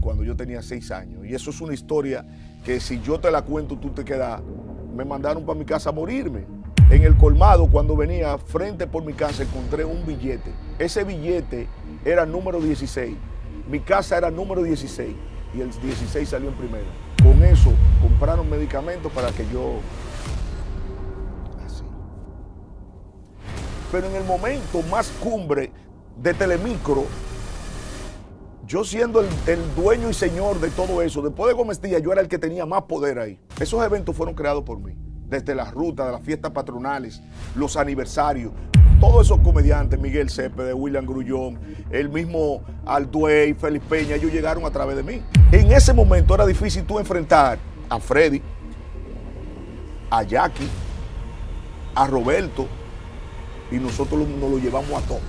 cuando yo tenía seis años. Y eso es una historia que si yo te la cuento, tú te quedas. Me mandaron para mi casa a morirme. En el colmado, cuando venía frente por mi casa, encontré un billete. Ese billete era número 16. Mi casa era número 16. Y el 16 salió en primero. Con eso compraron medicamentos para que yo así pero en el momento más cumbre de Telemicro, yo siendo el, dueño y señor de todo eso, después de Gómez Díaz, yo era el que tenía más poder ahí. Esos eventos fueron creados por mí, desde las rutas, de las fiestas patronales, los aniversarios. Todos esos comediantes, Miguel Cepede, William Grullón, el mismo Alduey, Félix Peña, ellos llegaron a través de mí. En ese momento era difícil tú enfrentar a Freddy, a Jackie, a Roberto, y nosotros nos lo llevamos a todos.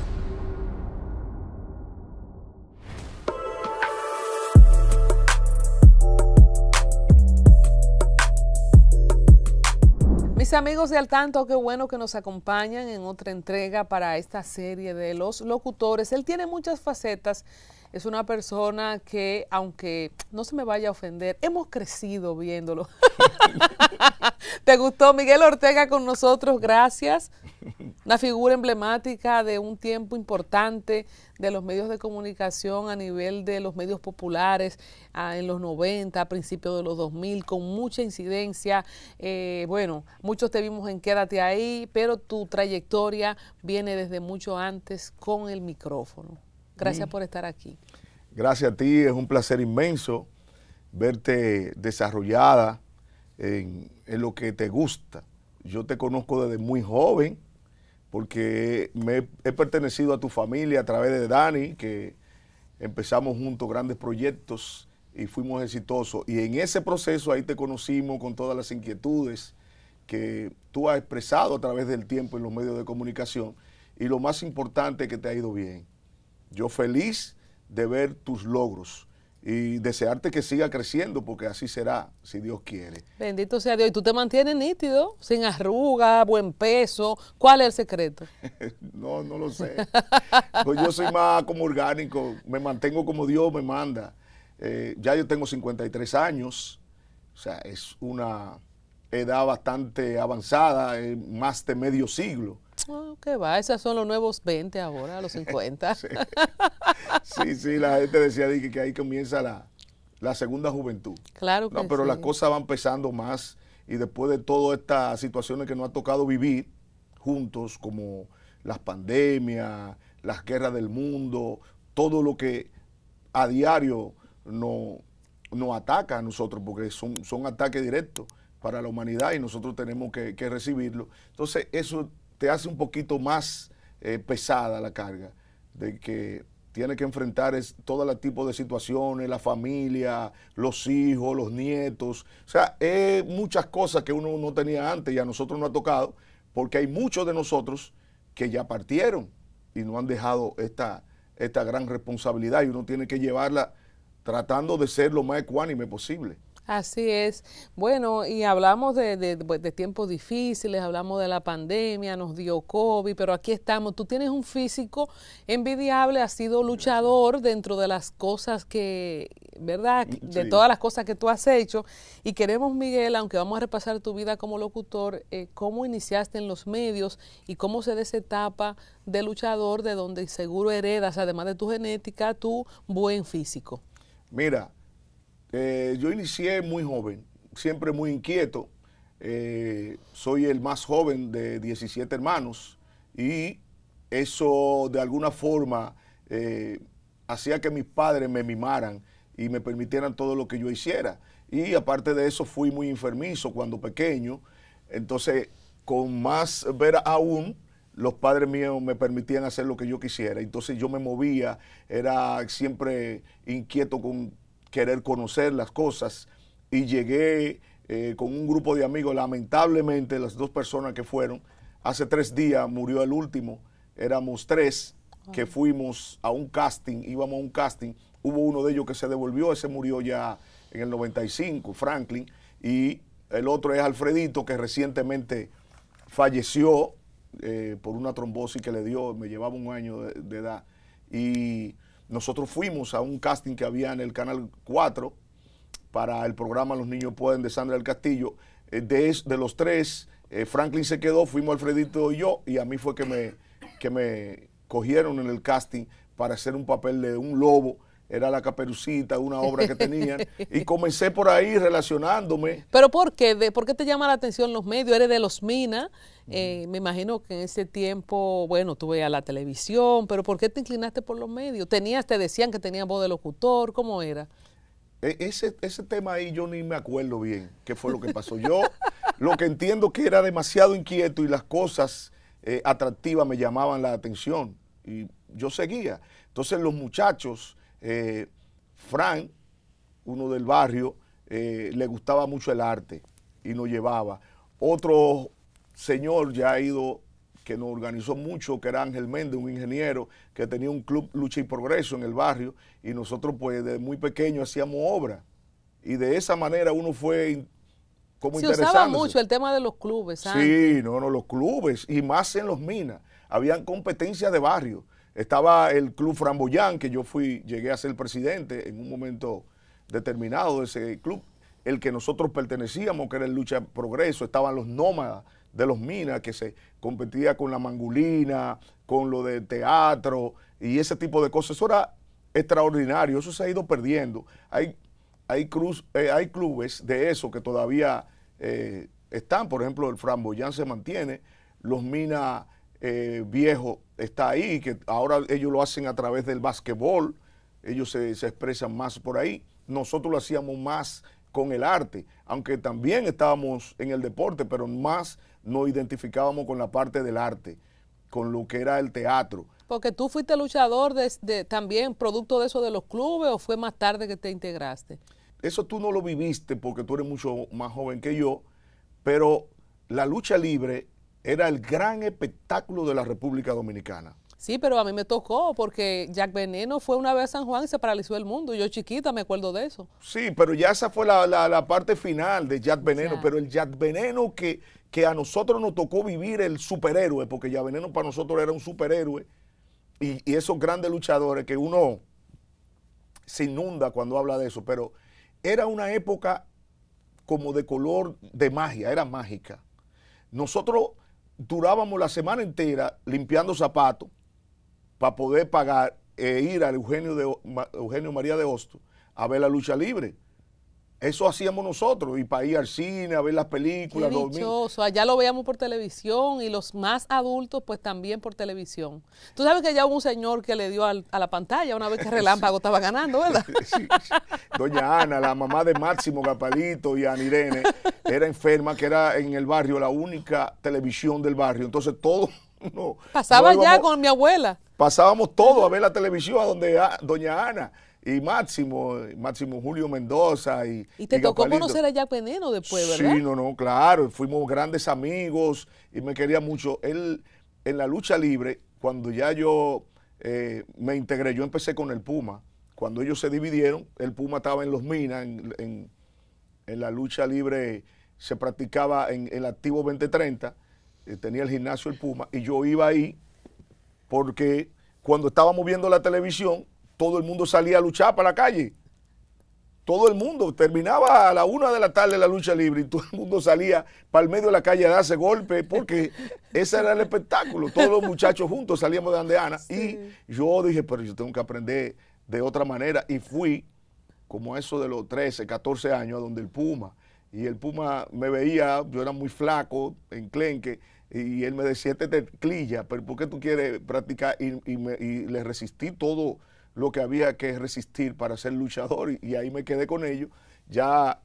amigos de Al Tanto, qué bueno que nos acompañan en otra entrega para esta serie de los locutores. Él tiene muchas facetas es una persona que, aunque no se me vaya a ofender, hemos crecido viéndolo. ¿Te gustó Miguel Ortega con nosotros? Gracias. Una figura emblemática de un tiempo importante de los medios de comunicación a nivel de los medios populares ah, en los 90, a principios de los 2000, con mucha incidencia. Eh, bueno, muchos te vimos en Quédate ahí, pero tu trayectoria viene desde mucho antes con el micrófono. Gracias mm. por estar aquí. Gracias a ti, es un placer inmenso verte desarrollada en, lo que te gusta. Yo te conozco desde muy joven, porque me he pertenecido a tu familia a través de Dani, que empezamos juntos grandes proyectos y fuimos exitosos. Y en ese proceso ahí te conocimos con todas las inquietudes que tú has expresado a través del tiempo en los medios de comunicación. Y lo más importante es que te ha ido bien. Yo feliz de ver tus logros y desearte que siga creciendo porque así será, si Dios quiere. Bendito sea Dios. Y tú te mantienes nítido, sin arruga, buen peso. ¿Cuál es el secreto? no, no lo sé. pues yo soy más como orgánico, me mantengo como Dios me manda. Eh, ya yo tengo 53 años, o sea, es una edad bastante avanzada, más de medio siglo. Oh, ¿Qué va? Esos son los nuevos 20 ahora, los 50. sí. sí. la gente decía que, ahí comienza la, segunda juventud. Claro que no, Pero las cosas van pesando más y después de todas estas situaciones que nos ha tocado vivir juntos, como las pandemias, las guerras del mundo, todo lo que a diario nos ataca a nosotros, porque son, ataques directos para la humanidad y nosotros tenemos que, que recibirlo. Entonces, eso te hace un poquito más eh, pesada la carga, de que tiene que enfrentar es, todo el tipo de situaciones, la familia, los hijos, los nietos. O sea, es muchas cosas que uno no tenía antes y a nosotros no ha tocado, porque hay muchos de nosotros que ya partieron y no han dejado esta, esta gran responsabilidad y uno tiene que llevarla tratando de ser lo más ecuánime posible. Así es. Bueno, y hablamos pues, de, tiempos difíciles, hablamos de la pandemia, nos dio COVID, pero aquí estamos. Tú tienes un físico envidiable, has sido luchador dentro de las cosas que, ¿verdad? Mm, de todas las cosas que tú has hecho. Y queremos, Miguel, aunque vamos a repasar tu vida como locutor, eh, cómo iniciaste en los medios y cómo se da etapa de luchador de donde seguro heredas, además de tu genética, tu buen físico. Mira, eh, yo inicié muy joven, siempre muy inquieto. Eh, soy el más joven de 17 hermanos y eso de alguna forma eh, hacía que mis padres me mimaran y me permitieran todo lo que yo hiciera. Y aparte de eso fui muy enfermizo cuando pequeño. Entonces, con más ver aún, los padres míos me permitían hacer lo que yo quisiera. Entonces yo me movía, era siempre inquieto con querer conocer las cosas y llegué eh, con un grupo de amigos. Lamentablemente, las dos personas que fueron, hace tres días murió el último, éramos tres que fuimos a un casting, íbamos a un casting, hubo uno de ellos que se devolvió, ese murió ya en el 95, Franklin, y el otro es Alfredito, que recientemente falleció eh, por una trombosis que le dio, me llevaba un año de edad. Y nosotros fuimos a un casting que había en el Canal 4 para el programa Los Niños Pueden de Sandra del Castillo. Eh, de, los tres, eh, Franklin se quedó, fuimos Alfredito y yo, y a mí fue que me, que me cogieron en el casting para hacer un papel de un lobo era La Caperucita, una obra que tenían, y comencé por ahí relacionándome. ¿Pero por qué? ¿Por qué te llama la atención los medios? Eres de los Minas, eh, me imagino que en ese tiempo, bueno, tuve a la televisión, pero ¿por qué te inclinaste por los medios? ¿Tenías, te decían que tenías voz de locutor? ¿Cómo era? E, ese, tema ahí yo ni me acuerdo bien qué fue lo que pasó. Yo lo que entiendo que era demasiado inquieto y las cosas eh, atractivas me llamaban la atención y yo seguía. Entonces los muchachos eh, Frank, uno del barrio, eh, le gustaba mucho el arte y nos llevaba. Otro señor ya ha ido que nos organizó mucho, que era Ángel Méndez, un ingeniero que tenía un club Lucha y Progreso en el barrio, y nosotros pues desde muy pequeño hacíamos obra. Y de esa manera uno fue como Se usaba mucho el tema de los clubes. ¿sabes? Sí, no, no, los clubes, y más en los minas. Habían competencias de barrio. Estaba el Club Framboyán, que yo fui, llegué a ser presidente en un momento determinado de ese club, el que nosotros pertenecíamos, que era el Lucha Progreso, estaban los nómadas de los minas, que se competía con la mangulina, con lo de teatro y ese tipo de cosas. Eso era extraordinario, eso se ha ido perdiendo. Hay, hay, eh, clubes de eso que todavía eh, están, por ejemplo, el Framboyán se mantiene, los minas eh, viejos está ahí, que ahora ellos lo hacen a través del básquetbol, ellos se, expresan más por ahí. Nosotros lo hacíamos más con el arte, aunque también estábamos en el deporte, pero más nos identificábamos con la parte del arte, con lo que era el teatro. Porque tú fuiste luchador de, también producto de eso de los clubes o fue más tarde que te integraste? Eso tú no lo viviste porque tú eres mucho más joven que yo, pero la lucha libre era el gran espectáculo de la República Dominicana. Sí, pero a mí me tocó porque Jack Veneno fue una vez a San Juan y se paralizó el mundo. Yo chiquita me acuerdo de eso. Sí, pero ya esa fue la, parte final de Jack Veneno. Pero el Jack Veneno que, que a nosotros nos tocó vivir el superhéroe, porque Jack Veneno para nosotros era un superhéroe. Y, y esos grandes luchadores que uno se inunda cuando habla de eso. Pero era una época como de color de magia, era mágica. Nosotros durábamos la semana entera limpiando zapatos para poder pagar e ir al Eugenio, de, Eugenio María de Hosto a ver la lucha libre. Eso hacíamos nosotros, y para ir al cine, a ver las películas, Qué Allá lo veíamos por televisión y los más adultos, pues también por televisión. Tú sabes que ya hubo un señor que le dio a la pantalla una vez que Relámpago estaba ganando, ¿verdad? Sí, sí. Doña Ana, la mamá de Máximo Capalito y Ana Irene, era enferma, que era en el barrio la única televisión del barrio. Entonces todo. No, Pasaba ya con mi abuela. Pasábamos todo a ver la televisión a donde Doña Ana y Máximo, Máximo Julio Mendoza. Y, te tocó conocer a Jack Veneno después, ¿verdad? Sí, no, no, claro, fuimos grandes amigos y me quería mucho. Él, en la lucha libre, cuando ya yo eh, me integré, yo empecé con el Puma. Cuando ellos se dividieron, el Puma estaba en los minas, en, la lucha libre se practicaba en, el activo 2030, eh, tenía el gimnasio el Puma, y yo iba ahí porque cuando estábamos viendo la televisión, todo el mundo salía a luchar para la calle. Todo el mundo terminaba a la una de la tarde la lucha libre y todo el mundo salía para el medio de la calle a darse golpe porque ese era el espectáculo. Todos los muchachos juntos salíamos de Andeana y yo dije, pero yo tengo que aprender de otra manera y fui como eso de los 13, 14 años, donde el Puma, y el Puma me veía, yo era muy flaco, enclenque, y él me decía, este te clilla, pero ¿por qué tú quieres practicar? Y, y le resistí todo lo que había que resistir para ser luchador y, ahí me quedé con ellos. Ya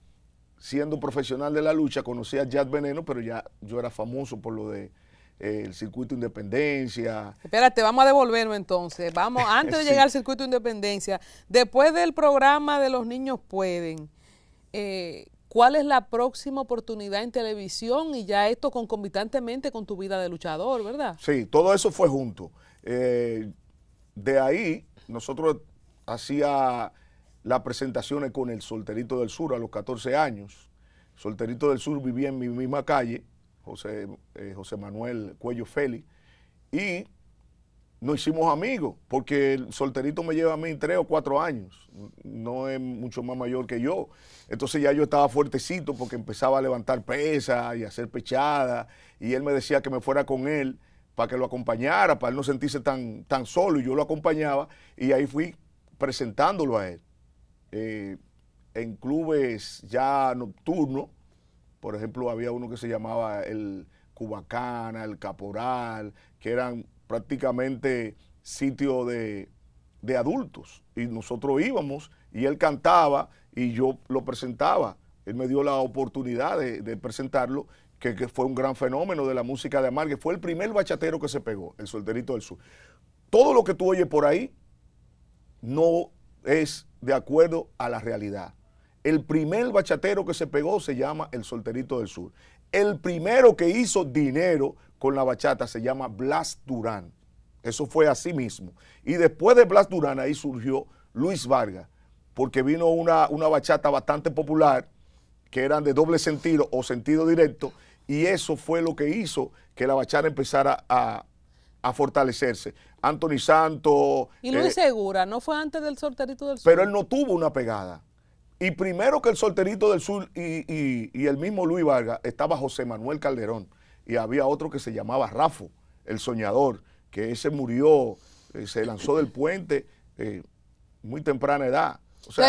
siendo profesional de la lucha, conocí a Jad Veneno, pero ya yo era famoso por lo de eh, el circuito Independencia. Espérate, vamos a devolverlo entonces. Vamos, antes de llegar al circuito Independencia, después del programa de Los Niños Pueden, eh, ¿cuál es la próxima oportunidad en televisión? Y ya esto concomitantemente con tu vida de luchador, ¿verdad? Sí, todo eso fue junto. Eh, de ahí nosotros hacía las presentaciones con el Solterito del Sur a los 14 años. Solterito del Sur vivía en mi misma calle, José, eh, José Manuel Cuello Félix, y nos hicimos amigos, porque el solterito me lleva a mí tres o cuatro años, no es mucho más mayor que yo. Entonces ya yo estaba fuertecito porque empezaba a levantar pesas y a hacer pechadas, y él me decía que me fuera con él para que lo acompañara, para él no sentirse tan, tan solo, y yo lo acompañaba, y ahí fui presentándolo a él. Eh, en clubes ya nocturnos, por ejemplo, había uno que se llamaba el Cubacana, el Caporal, que eran prácticamente sitios de, adultos, y nosotros íbamos, y él cantaba, y yo lo presentaba. Él me dio la oportunidad de presentarlo que, fue un gran fenómeno de la música de amargue fue el primer bachatero que se pegó, el solterito del sur. Todo lo que tú oyes por ahí no es de acuerdo a la realidad. El primer bachatero que se pegó se llama el solterito del sur. El primero que hizo dinero con la bachata se llama Blas Durán. Eso fue así mismo. Y después de Blas Durán ahí surgió Luis Vargas, porque vino una, una bachata bastante popular, que eran de doble sentido o sentido directo, y eso fue lo que hizo que la bachara empezara a, fortalecerse. Anthony Santos. Y Luis eh, Segura, no fue antes del solterito del sur. Pero él no tuvo una pegada. Y primero que el solterito del sur y, el mismo Luis Vargas estaba José Manuel Calderón. Y había otro que se llamaba Rafo, el soñador, que ese murió, eh, se lanzó del puente eh, muy temprana edad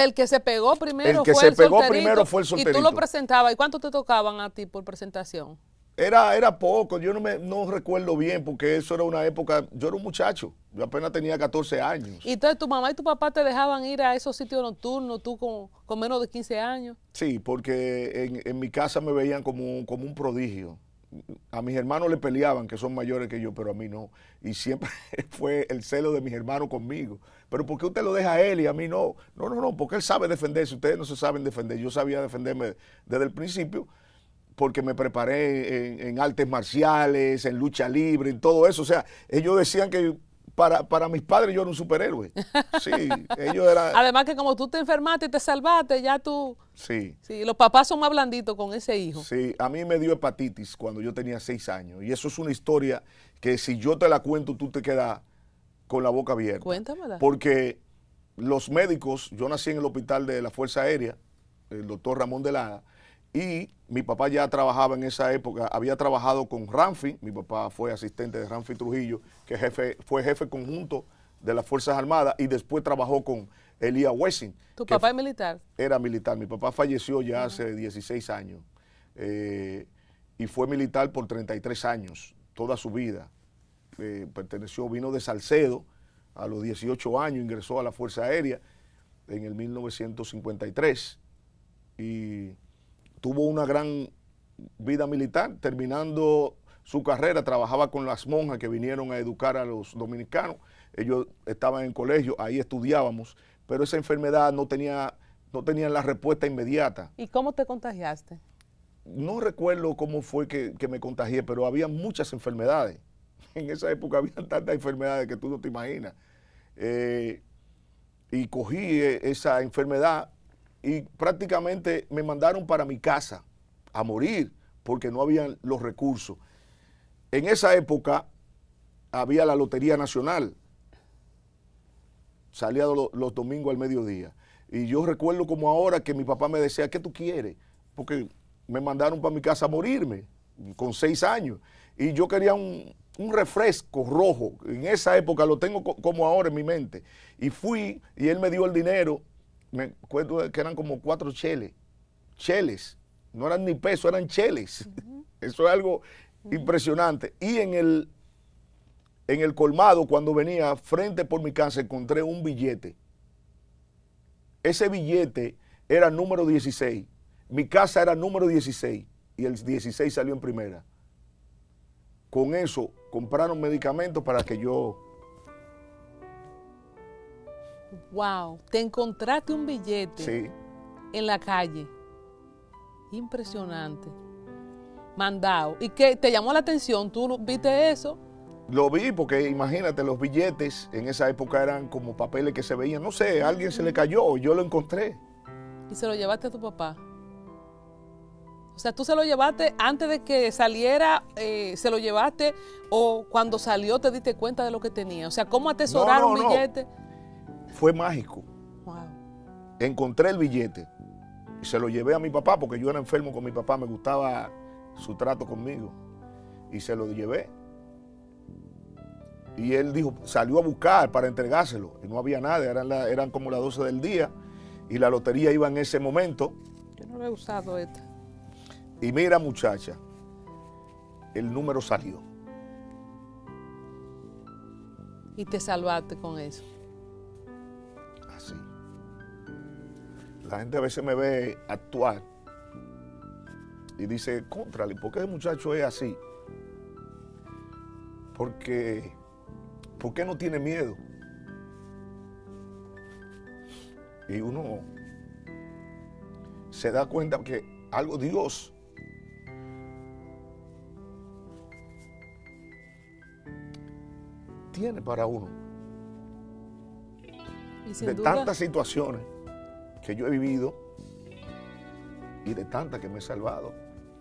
el que se pegó primero fue el pegó primero solterito. Y tú lo presentabas. ¿Y cuánto te tocaban a ti por presentación? Era, era poco, yo no me no recuerdo bien porque eso era una época, yo era un muchacho, yo apenas tenía 14 años. ¿Y entonces tu mamá y tu papá te dejaban ir a esos sitios nocturnos, tú con, con menos de 15 años? Sí, porque en, mi casa me veían como, como un prodigio a mis hermanos le peleaban, que son mayores que yo, pero a mí no. Y siempre fue el celo de mis hermanos conmigo. Pero ¿por qué usted lo deja a él y a mí no? No, no, no, porque él sabe defenderse. Ustedes no se saben defender. Yo sabía defenderme desde el principio porque me preparé en, artes marciales, en lucha libre, en todo eso. O sea, ellos decían que para, mis padres yo era un superhéroe. Sí, ellos eran... Además que como tú te enfermaste y te salvaste, ya tú... Sí. Sí, los papás son más blanditos con ese hijo. Sí, a mí me dio hepatitis cuando yo tenía seis años. Y eso es una historia que si yo te la cuento, tú te quedas con la boca abierta. Cuéntamela. Porque los médicos, yo nací en el hospital de la Fuerza Aérea, el doctor Ramón de la y mi papá ya trabajaba en esa época, había trabajado con Ramfi, mi papá fue asistente de Ramfi Trujillo, que jefe, fue jefe conjunto de las Fuerzas Armadas y después trabajó con Elías Wessing. ¿Tu papá es militar? Era militar, mi papá falleció ya hace 16 años eh, y fue militar por 33 años, toda su vida. Eh, perteneció, vino de Salcedo a los 18 años, ingresó a la Fuerza Aérea en el 1953 y tuvo una gran vida militar, terminando su carrera, trabajaba con las monjas que vinieron a educar a los dominicanos, ellos estaban en colegio, ahí estudiábamos, pero esa enfermedad no tenía, no la respuesta inmediata. ¿Y cómo te contagiaste? No recuerdo cómo fue que, me contagié, pero había muchas enfermedades. En esa época había tantas enfermedades que tú no te imaginas. Eh, y cogí eh, esa enfermedad y prácticamente me mandaron para mi casa a morir porque no habían los recursos. En esa época había la Lotería Nacional. Salía los, domingos al mediodía. Y yo recuerdo como ahora que mi papá me decía, ¿qué tú quieres? Porque me mandaron para mi casa a morirme con seis años. Y yo quería un, refresco rojo. En esa época lo tengo como ahora en mi mente. Y fui y él me dio el dinero me acuerdo que eran como cuatro cheles, cheles, no eran ni pesos, eran cheles. Eso es algo impresionante. Y en el, en el colmado, cuando venía frente por mi casa, encontré un billete. Ese billete era número 16. Mi casa era número 16 y el 16 salió en primera. Con eso compraron medicamentos para que yo Wow, te encontraste un billete sí. en la calle. Impresionante. Mandado. ¿Y qué te llamó la atención? ¿Tú viste eso? Lo vi porque imagínate, los billetes en esa época eran como papeles que se veían. No sé, alguien se le cayó, yo lo encontré. ¿Y se lo llevaste a tu papá? O sea, tú se lo llevaste antes de que saliera, eh, se lo llevaste o cuando salió te diste cuenta de lo que tenía. O sea, ¿cómo atesorar un billete? Fue mágico. Encontré el billete y se lo llevé a mi papá porque yo era enfermo con mi papá, me gustaba su trato conmigo. Y se lo llevé. Y él dijo, salió a buscar para entregárselo. Y no había nada, eran, eran como las 12 del día. Y la lotería iba en ese momento. Yo no lo he usado esta. Y mira muchacha, el número salió. Y te salvaste con eso. la gente a veces me ve actuar y dice, contrale, ¿por qué el muchacho es así? Porque, ¿por qué no tiene miedo? Y uno se da cuenta que algo Dios tiene para uno. de tantas situaciones que yo he vivido y de tantas que me he salvado.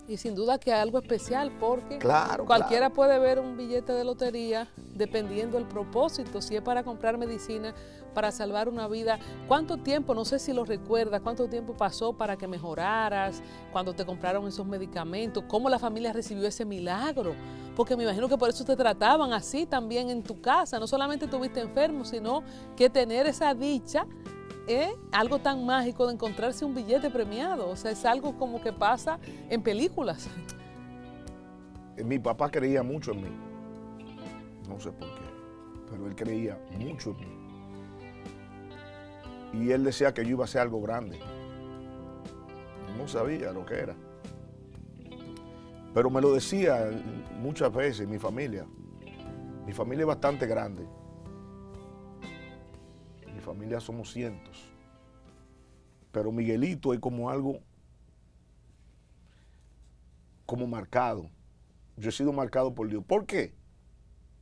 Y sin duda que algo especial porque claro, cualquiera puede ver un billete de lotería dependiendo del propósito, si es para comprar medicina, para salvar una vida, cuánto tiempo, no sé si lo recuerdas, cuánto tiempo pasó para que mejoraras, cuando te compraron esos medicamentos, cómo la familia recibió ese milagro, porque me imagino que por eso te trataban así también en tu casa, no solamente tuviste enfermo, sino que tener esa dicha es algo tan mágico de encontrarse un billete premiado. O sea, es algo como que pasa en películas. Eh, mi papá creía mucho en mí. No sé por qué, pero él creía mucho en mí. Y él decía que yo iba a ser algo grande. No sabía lo que era. Pero me lo decía muchas veces mi familia. Mi familia es bastante grande familia somos cientos. Pero Miguelito es como algo como marcado. Yo he sido marcado por Dios. ¿Por qué?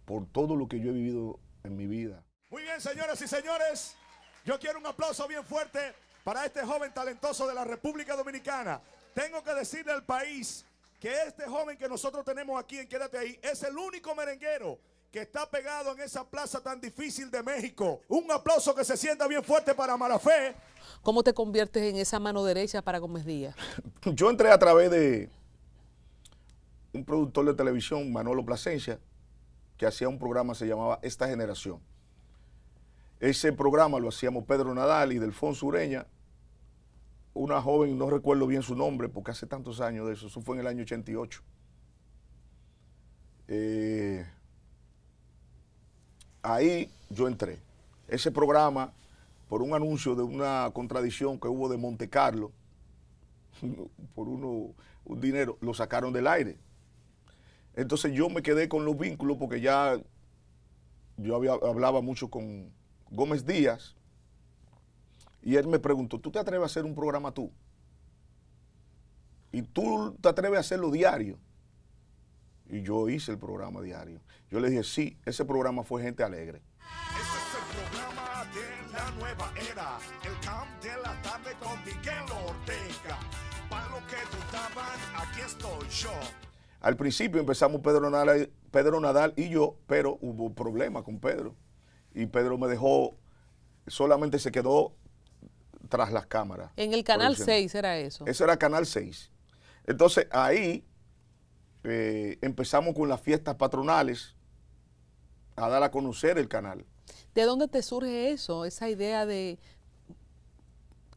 Por todo lo que yo he vivido en mi vida. Muy bien, señoras y señores. Yo quiero un aplauso bien fuerte para este joven talentoso de la República Dominicana. Tengo que decirle al país que este joven que nosotros tenemos aquí en Quédate ahí es el único merenguero que está pegado en esa plaza tan difícil de México. Un aplauso que se sienta bien fuerte para Marafé. ¿Cómo te conviertes en esa mano derecha para Gómez Díaz? Yo entré a través de un productor de televisión, Manolo Plasencia, que hacía un programa se llamaba Esta Generación. Ese programa lo hacíamos Pedro Nadal y Delfón Sureña una joven, no recuerdo bien su nombre, porque hace tantos años de eso, eso fue en el año 88. Eh, ahí yo entré. Ese programa, por un anuncio de una contradicción que hubo de Monte Carlo, por un dinero, lo sacaron del aire. Entonces yo me quedé con los vínculos porque ya yo hablaba mucho con Gómez Díaz y él me preguntó, ¿tú te atreves a hacer un programa tú? Y tú te atreves a hacerlo diario. Y yo hice el programa diario. Yo le dije, sí, ese programa fue gente alegre. Ese es el programa de la nueva era. El camp de la tarde con Miguel Ortega. Para lo que dudaban, aquí estoy yo. Al principio empezamos Pedro Nadal, Pedro Nadal y yo, pero hubo problemas con Pedro. Y Pedro me dejó, solamente se quedó tras las cámaras. En el Canal 6 era eso. Eso era Canal 6. Entonces ahí eh, empezamos con las fiestas patronales a dar a conocer el canal. ¿De dónde te surge eso, esa idea de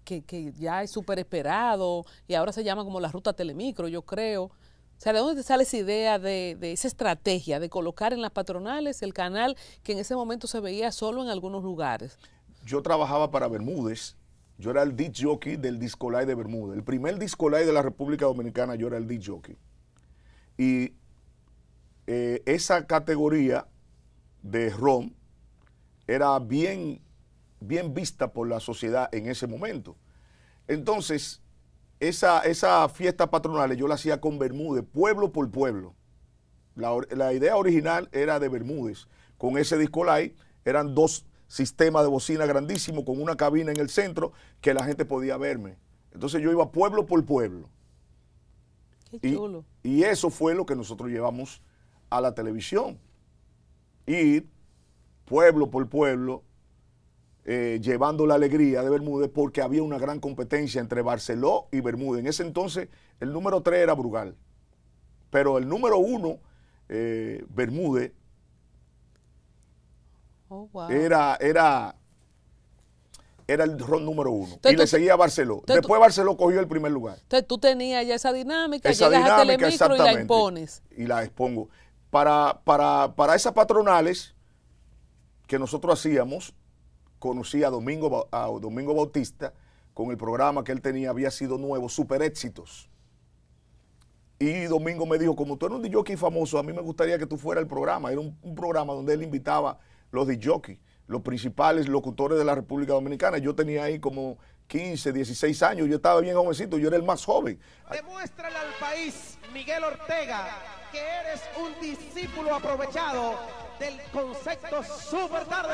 que, ya es súper esperado y ahora se llama como la ruta telemicro, yo creo? O sea, ¿de dónde te sale esa idea de, esa estrategia de colocar en las patronales el canal que en ese momento se veía solo en algunos lugares? Yo trabajaba para Bermúdez, yo era el disc jockey del Discolay de Bermúdez. El primer Discolay de la República Dominicana yo era el disc jockey. Y eh, esa categoría de rom era bien, bien vista por la sociedad en ese momento. Entonces, esa, esa fiesta patronal yo la hacía con Bermúdez, pueblo por pueblo. La, idea original era de Bermúdez. Con ese disco light eran dos sistemas de bocina grandísimo con una cabina en el centro que la gente podía verme. Entonces yo iba pueblo por pueblo y, eso fue lo que nosotros llevamos a la televisión. Ir pueblo por pueblo, eh, llevando la alegría de Bermúdez porque había una gran competencia entre Barceló y Bermúdez. En ese entonces el número tres era Brugal, pero el número uno, eh, Bermúdez, oh, era, era, era el ron número uno. y le seguía a Barceló. Después Barceló cogió el primer lugar. Entonces tú tenías ya esa dinámica, llegas a Telemicro y la impones. Y la expongo. Para, para, esas patronales que nosotros hacíamos, conocí a Domingo, a Domingo Bautista con el programa que él tenía, había sido nuevo, Super Éxitos. Y Domingo me dijo, como tú eres un DJ famoso, a mí me gustaría que tú fueras el programa. Era un, programa donde él invitaba los DJs los principales locutores de la República Dominicana. Yo tenía ahí como 15, 16 años, yo estaba bien jovencito, yo era el más joven. Demuéstrale al país, Miguel Ortega, que eres un discípulo aprovechado del concepto Super Tarde.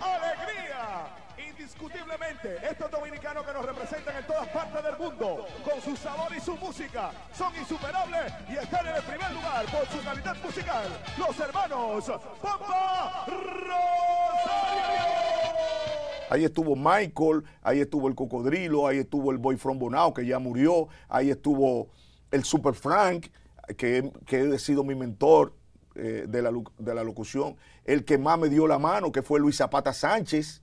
¡Alegría! Indiscutiblemente, estos dominicanos que nos representan en todas partes del mundo, con su sabor y su música, son insuperables y están en el primer lugar por su calidad musical. Los hermanos Pampa Rosario. Ahí estuvo Michael, ahí estuvo el Cocodrilo, ahí estuvo el Boy From Bonao, que ya murió, ahí estuvo el Super Frank, que, que he sido mi mentor eh, de, de la locución, el que más me dio la mano, que fue Luis Zapata Sánchez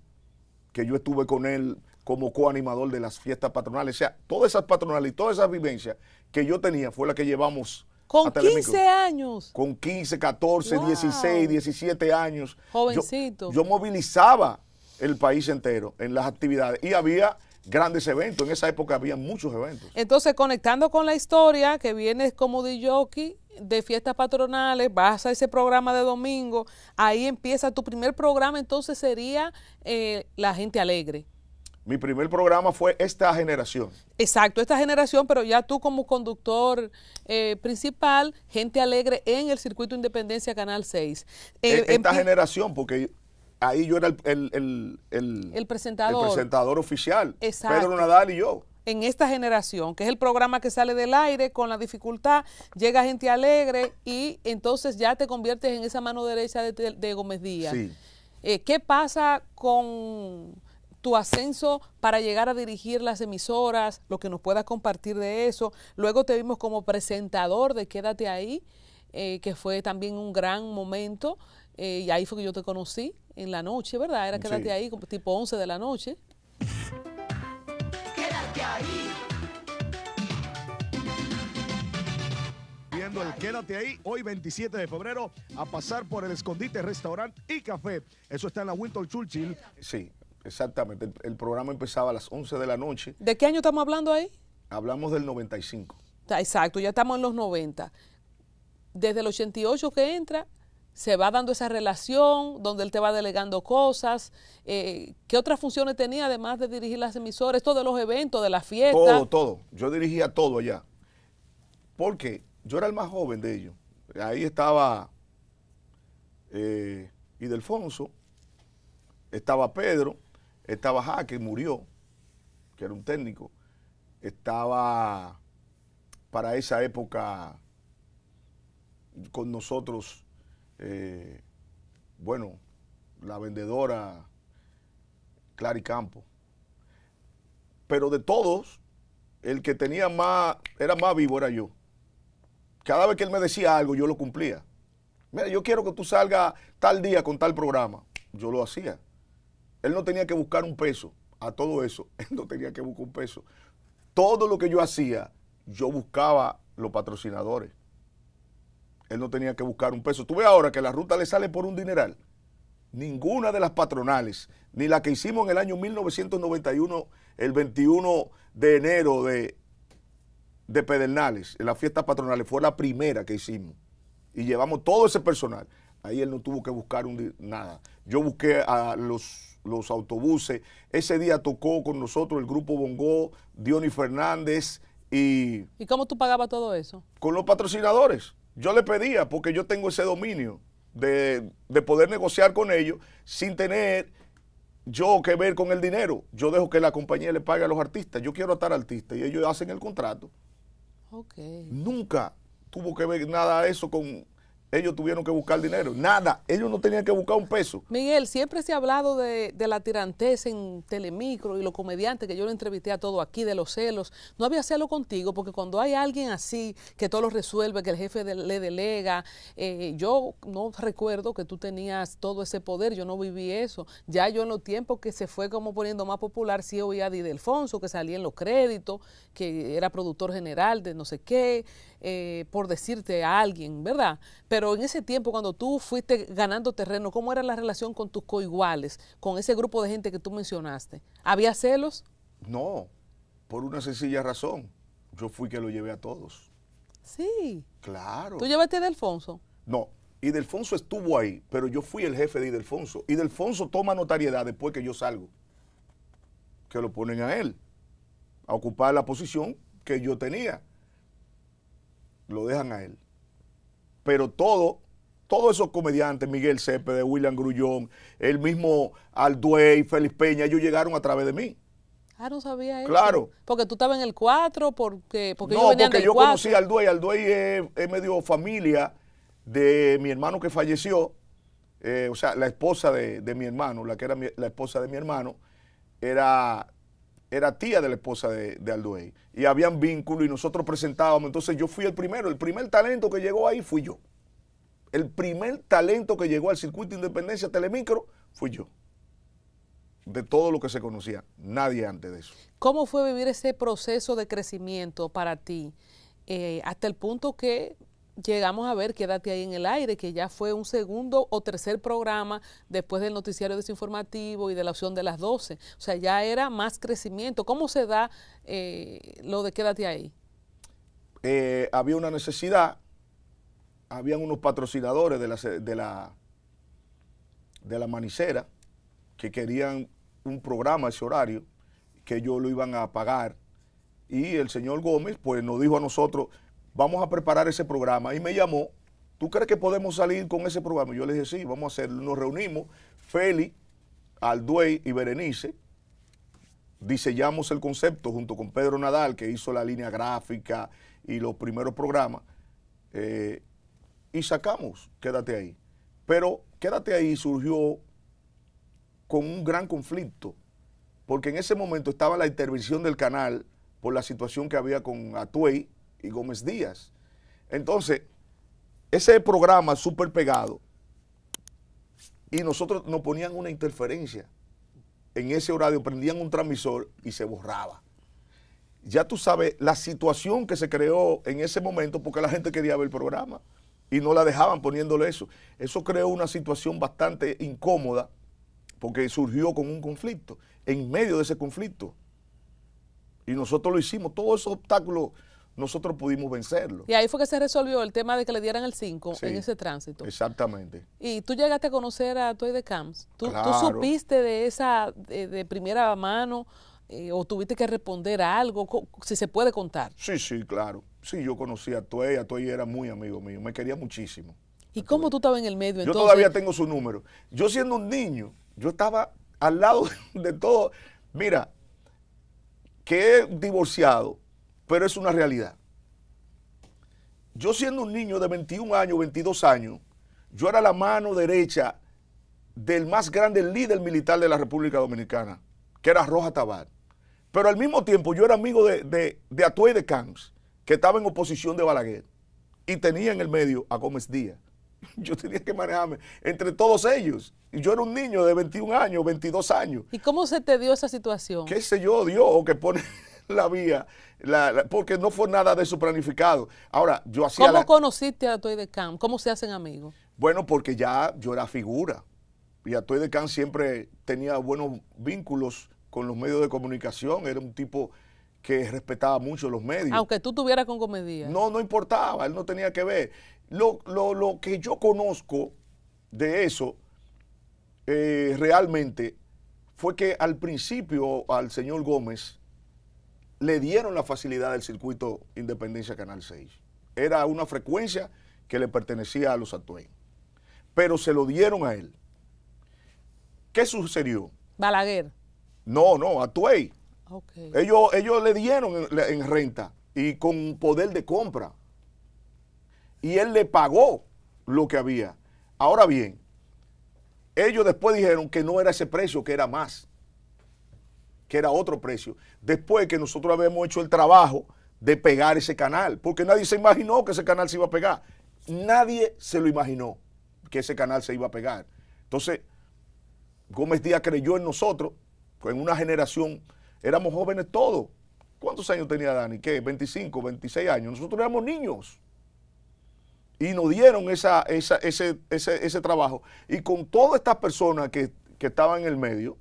que yo estuve con él como coanimador de las fiestas patronales. O sea, todas esas patronales y todas esas vivencias que yo tenía fue la que llevamos. Con 15 años. Con 15, 14, 16, 17 años. Jovencito. yo movilizaba el país entero en las actividades y había grandes eventos. En esa época había muchos eventos. Entonces, conectando con la historia, que vienes como de jockey de fiestas patronales, vas a ese programa de domingo, ahí empieza tu primer programa, entonces sería eh, La Gente Alegre. Mi primer programa fue Esta Generación. Exacto, Esta Generación, pero ya tú como conductor eh, principal, Gente Alegre en el Circuito Independencia Canal 6. Eh, e, esta Generación, porque ahí yo era el, el, el, presentador. oficial. Pedro Nadal y yo. En esta generación, que es el programa que sale del aire con la dificultad, llega gente alegre y entonces ya te conviertes en esa mano derecha de, Gómez Díaz. Sí. Eh, ¿Qué pasa con tu ascenso para llegar a dirigir las emisoras, lo que nos puedas compartir de eso. Luego te vimos como presentador de Quédate ahí, eh, que fue también un gran momento, eh, y ahí fue que yo te conocí en la noche, ¿verdad? Era quédate ahí ahí, tipo 11 de la noche. Quédate ahí. Viendo el Quédate ahí, hoy 27 de febrero, a pasar por el escondite, restaurante y café. Eso está en la Winter Churchill. Sí, exactamente. el programa empezaba a las 11 de la noche. ¿De qué año estamos hablando ahí? Hablamos del 95. Exacto, ya estamos en los 90 desde el 88 que entra se va dando esa relación donde él te va delegando cosas. Eh, ¿Qué otras funciones tenía además de dirigir las emisoras? Esto los eventos, de las fiestas. Todo, todo. Yo dirigía todo allá. Porque yo era el más joven de ellos. Ahí estaba eh, Idelfonso, estaba Pedro, estaba Jaque, murió, que era un técnico. Estaba para esa época con nosotros eh, bueno, la vendedora Clary Campo. Pero de todos, el que tenía más, era más vivo era yo. Cada vez que él me decía algo, yo lo cumplía. Mira, yo quiero que tú salgas tal día con tal programa. Yo lo hacía. Él no tenía que buscar un peso a todo eso. Él no tenía que buscar un peso. Todo lo que yo hacía, yo buscaba los patrocinadores. Él no tenía que buscar un peso. Tú ves ahora que la ruta le sale por un dineral. Ninguna de las patronales, ni la que hicimos en el año 1991, el 21 de enero de, de Pedernales, en las fiestas patronales, fue la primera que hicimos. Y llevamos todo ese personal. Ahí él no tuvo que buscar nada. Yo busqué a los, los autobuses. Ese día tocó con nosotros el grupo Bongó, Diony Fernández y... ¿Y cómo tú pagabas todo eso? Con los patrocinadores yo le pedía, porque yo tengo ese dominio de, poder negociar con ellos sin tener yo que ver con el dinero. Yo dejo que la compañía le pague a los artistas. Yo quiero estar artista y ellos hacen el contrato. Nunca tuvo que ver nada eso con, ellos tuvieron que buscar dinero. Nada, ellos no tenían que buscar un peso. Miguel, siempre se ha hablado de, la tirantez en Telemicro y los comediantes, que yo lo entrevisté a todo aquí, de los celos. No había celos contigo, porque cuando hay alguien así, que todo lo resuelve, que el jefe le delega, eh, yo no recuerdo que tú tenías todo ese poder, yo no viví eso. Ya yo en los tiempos que se fue como poniendo más popular, sí oía a Didelfonso, que salía en los créditos, que era productor general de no sé qué, eh, por decirte a alguien, ¿verdad? Pero en ese tiempo, cuando tú fuiste ganando terreno, ¿cómo era la relación con tus coiguales, con ese grupo de gente que tú mencionaste? ¿Había celos? No, por una sencilla razón. Yo fui que lo llevé a todos. Sí. Claro. ¿Tú llevaste a Delfonso? No, y Delfonso estuvo ahí, pero yo fui el jefe de Delfonso. Y Delfonso toma notariedad después que yo salgo. Que lo ponen a él, a ocupar la posición que yo tenía. Lo dejan a él pero todo todos esos comediantes, Miguel Cepede, William Grullón, el mismo Alduey, Félix Peña, ellos llegaron a través de mí. Ah, no sabía eso. Claro. Porque tú estabas en el 4, porque, porque no, porque yo conocí a Alduey. Alduey es, medio familia de mi hermano que falleció, eh, o sea, la esposa de, mi hermano, la que era la esposa de mi hermano, era era tía de la esposa de, de y habían vínculo y nosotros presentábamos. Entonces yo fui el primero, el primer talento que llegó ahí fui yo. El primer talento que llegó al circuito de Independencia Telemicro fui yo. De todo lo que se conocía, nadie antes de eso. ¿Cómo fue vivir ese proceso de crecimiento para ti? Eh, hasta el punto que llegamos a ver Quédate ahí en el aire, que ya fue un segundo o tercer programa después del noticiario desinformativo y de la opción de las 12. O sea, ya era más crecimiento. ¿Cómo se da eh, lo de Quédate ahí? Eh, había una necesidad, habían unos patrocinadores de la, de la, de la manicera que querían un programa a ese horario, que ellos lo iban a pagar. Y el señor Gómez, pues nos dijo a nosotros, vamos a preparar ese programa. Y me llamó, ¿tú crees que podemos salir con ese programa? Yo le dije, sí, vamos a hacerlo. Nos reunimos, Feli, Alduey y Berenice, diseñamos el concepto junto con Pedro Nadal, que hizo la línea gráfica y los primeros programas, eh, y sacamos, quédate ahí. Pero quédate ahí surgió con un gran conflicto, porque en ese momento estaba la intervención del canal por la situación que había con Atuey, y Gómez Díaz. Entonces, ese programa súper pegado y nosotros nos ponían una interferencia en ese horario, prendían un transmisor y se borraba. Ya tú sabes la situación que se creó en ese momento porque la gente quería ver el programa y no la dejaban poniéndole eso. Eso creó una situación bastante incómoda porque surgió con un conflicto, en medio de ese conflicto. Y nosotros lo hicimos, todos esos obstáculos nosotros pudimos vencerlo. Y ahí fue que se resolvió el tema de que le dieran el 5 en ese tránsito. Exactamente. Y tú llegaste a conocer a Toy de Camps. ¿Tú, claro. ¿Tú, supiste de esa de, primera mano eh, o tuviste que responder a algo? Si se puede contar. Sí, sí, claro. Sí, yo conocí a Toy. A Toy era muy amigo mío. Me quería muchísimo. ¿Y cómo tú estabas en el medio? Entonces? Yo todavía tengo su número. Yo siendo un niño, yo estaba al lado de todo. Mira, que he divorciado pero es una realidad. Yo siendo un niño de 21 años, 22 años, yo era la mano derecha del más grande líder militar de la República Dominicana, que era Roja Tabar. Pero al mismo tiempo yo era amigo de, de, de Atuey de Camps, que estaba en oposición de Balaguer, y tenía en el medio a Gómez Díaz. Yo tenía que manejarme entre todos ellos. Y yo era un niño de 21 años, 22 años. ¿Y cómo se te dio esa situación? ¿Qué sé yo, Dios, o que pone la vía, la, porque no fue nada de eso planificado. Ahora, yo hacía... ¿Cómo conociste a Toy de Camp? ¿Cómo se hacen amigos? Bueno, porque ya yo era figura. Y a Toy de Camp siempre tenía buenos vínculos con los medios de comunicación. Era un tipo que respetaba mucho los medios. Aunque tú tuvieras con comedia. No, no importaba, él no tenía que ver. Lo, que yo conozco de eso eh, realmente fue que al principio al señor Gómez le dieron la facilidad del circuito Independencia Canal 6. Era una frecuencia que le pertenecía a los Atuey. Pero se lo dieron a él. ¿Qué sucedió? Balaguer. No, no, Atuey. Ellos, ellos le dieron en renta y con poder de compra. Y él le pagó lo que había. Ahora bien, ellos después dijeron que no era ese precio, que era más que era otro precio, después que nosotros habíamos hecho el trabajo de pegar ese canal, porque nadie se imaginó que ese canal se iba a pegar. Nadie se lo imaginó que ese canal se iba a pegar. Entonces, Gómez Díaz creyó en nosotros, pues en una generación, éramos jóvenes todos. ¿Cuántos años tenía Dani? ¿Qué? 25, 26 años. Nosotros éramos niños. Y nos dieron esa, ese, ese, trabajo. Y con todas estas personas que, que estaban en el medio,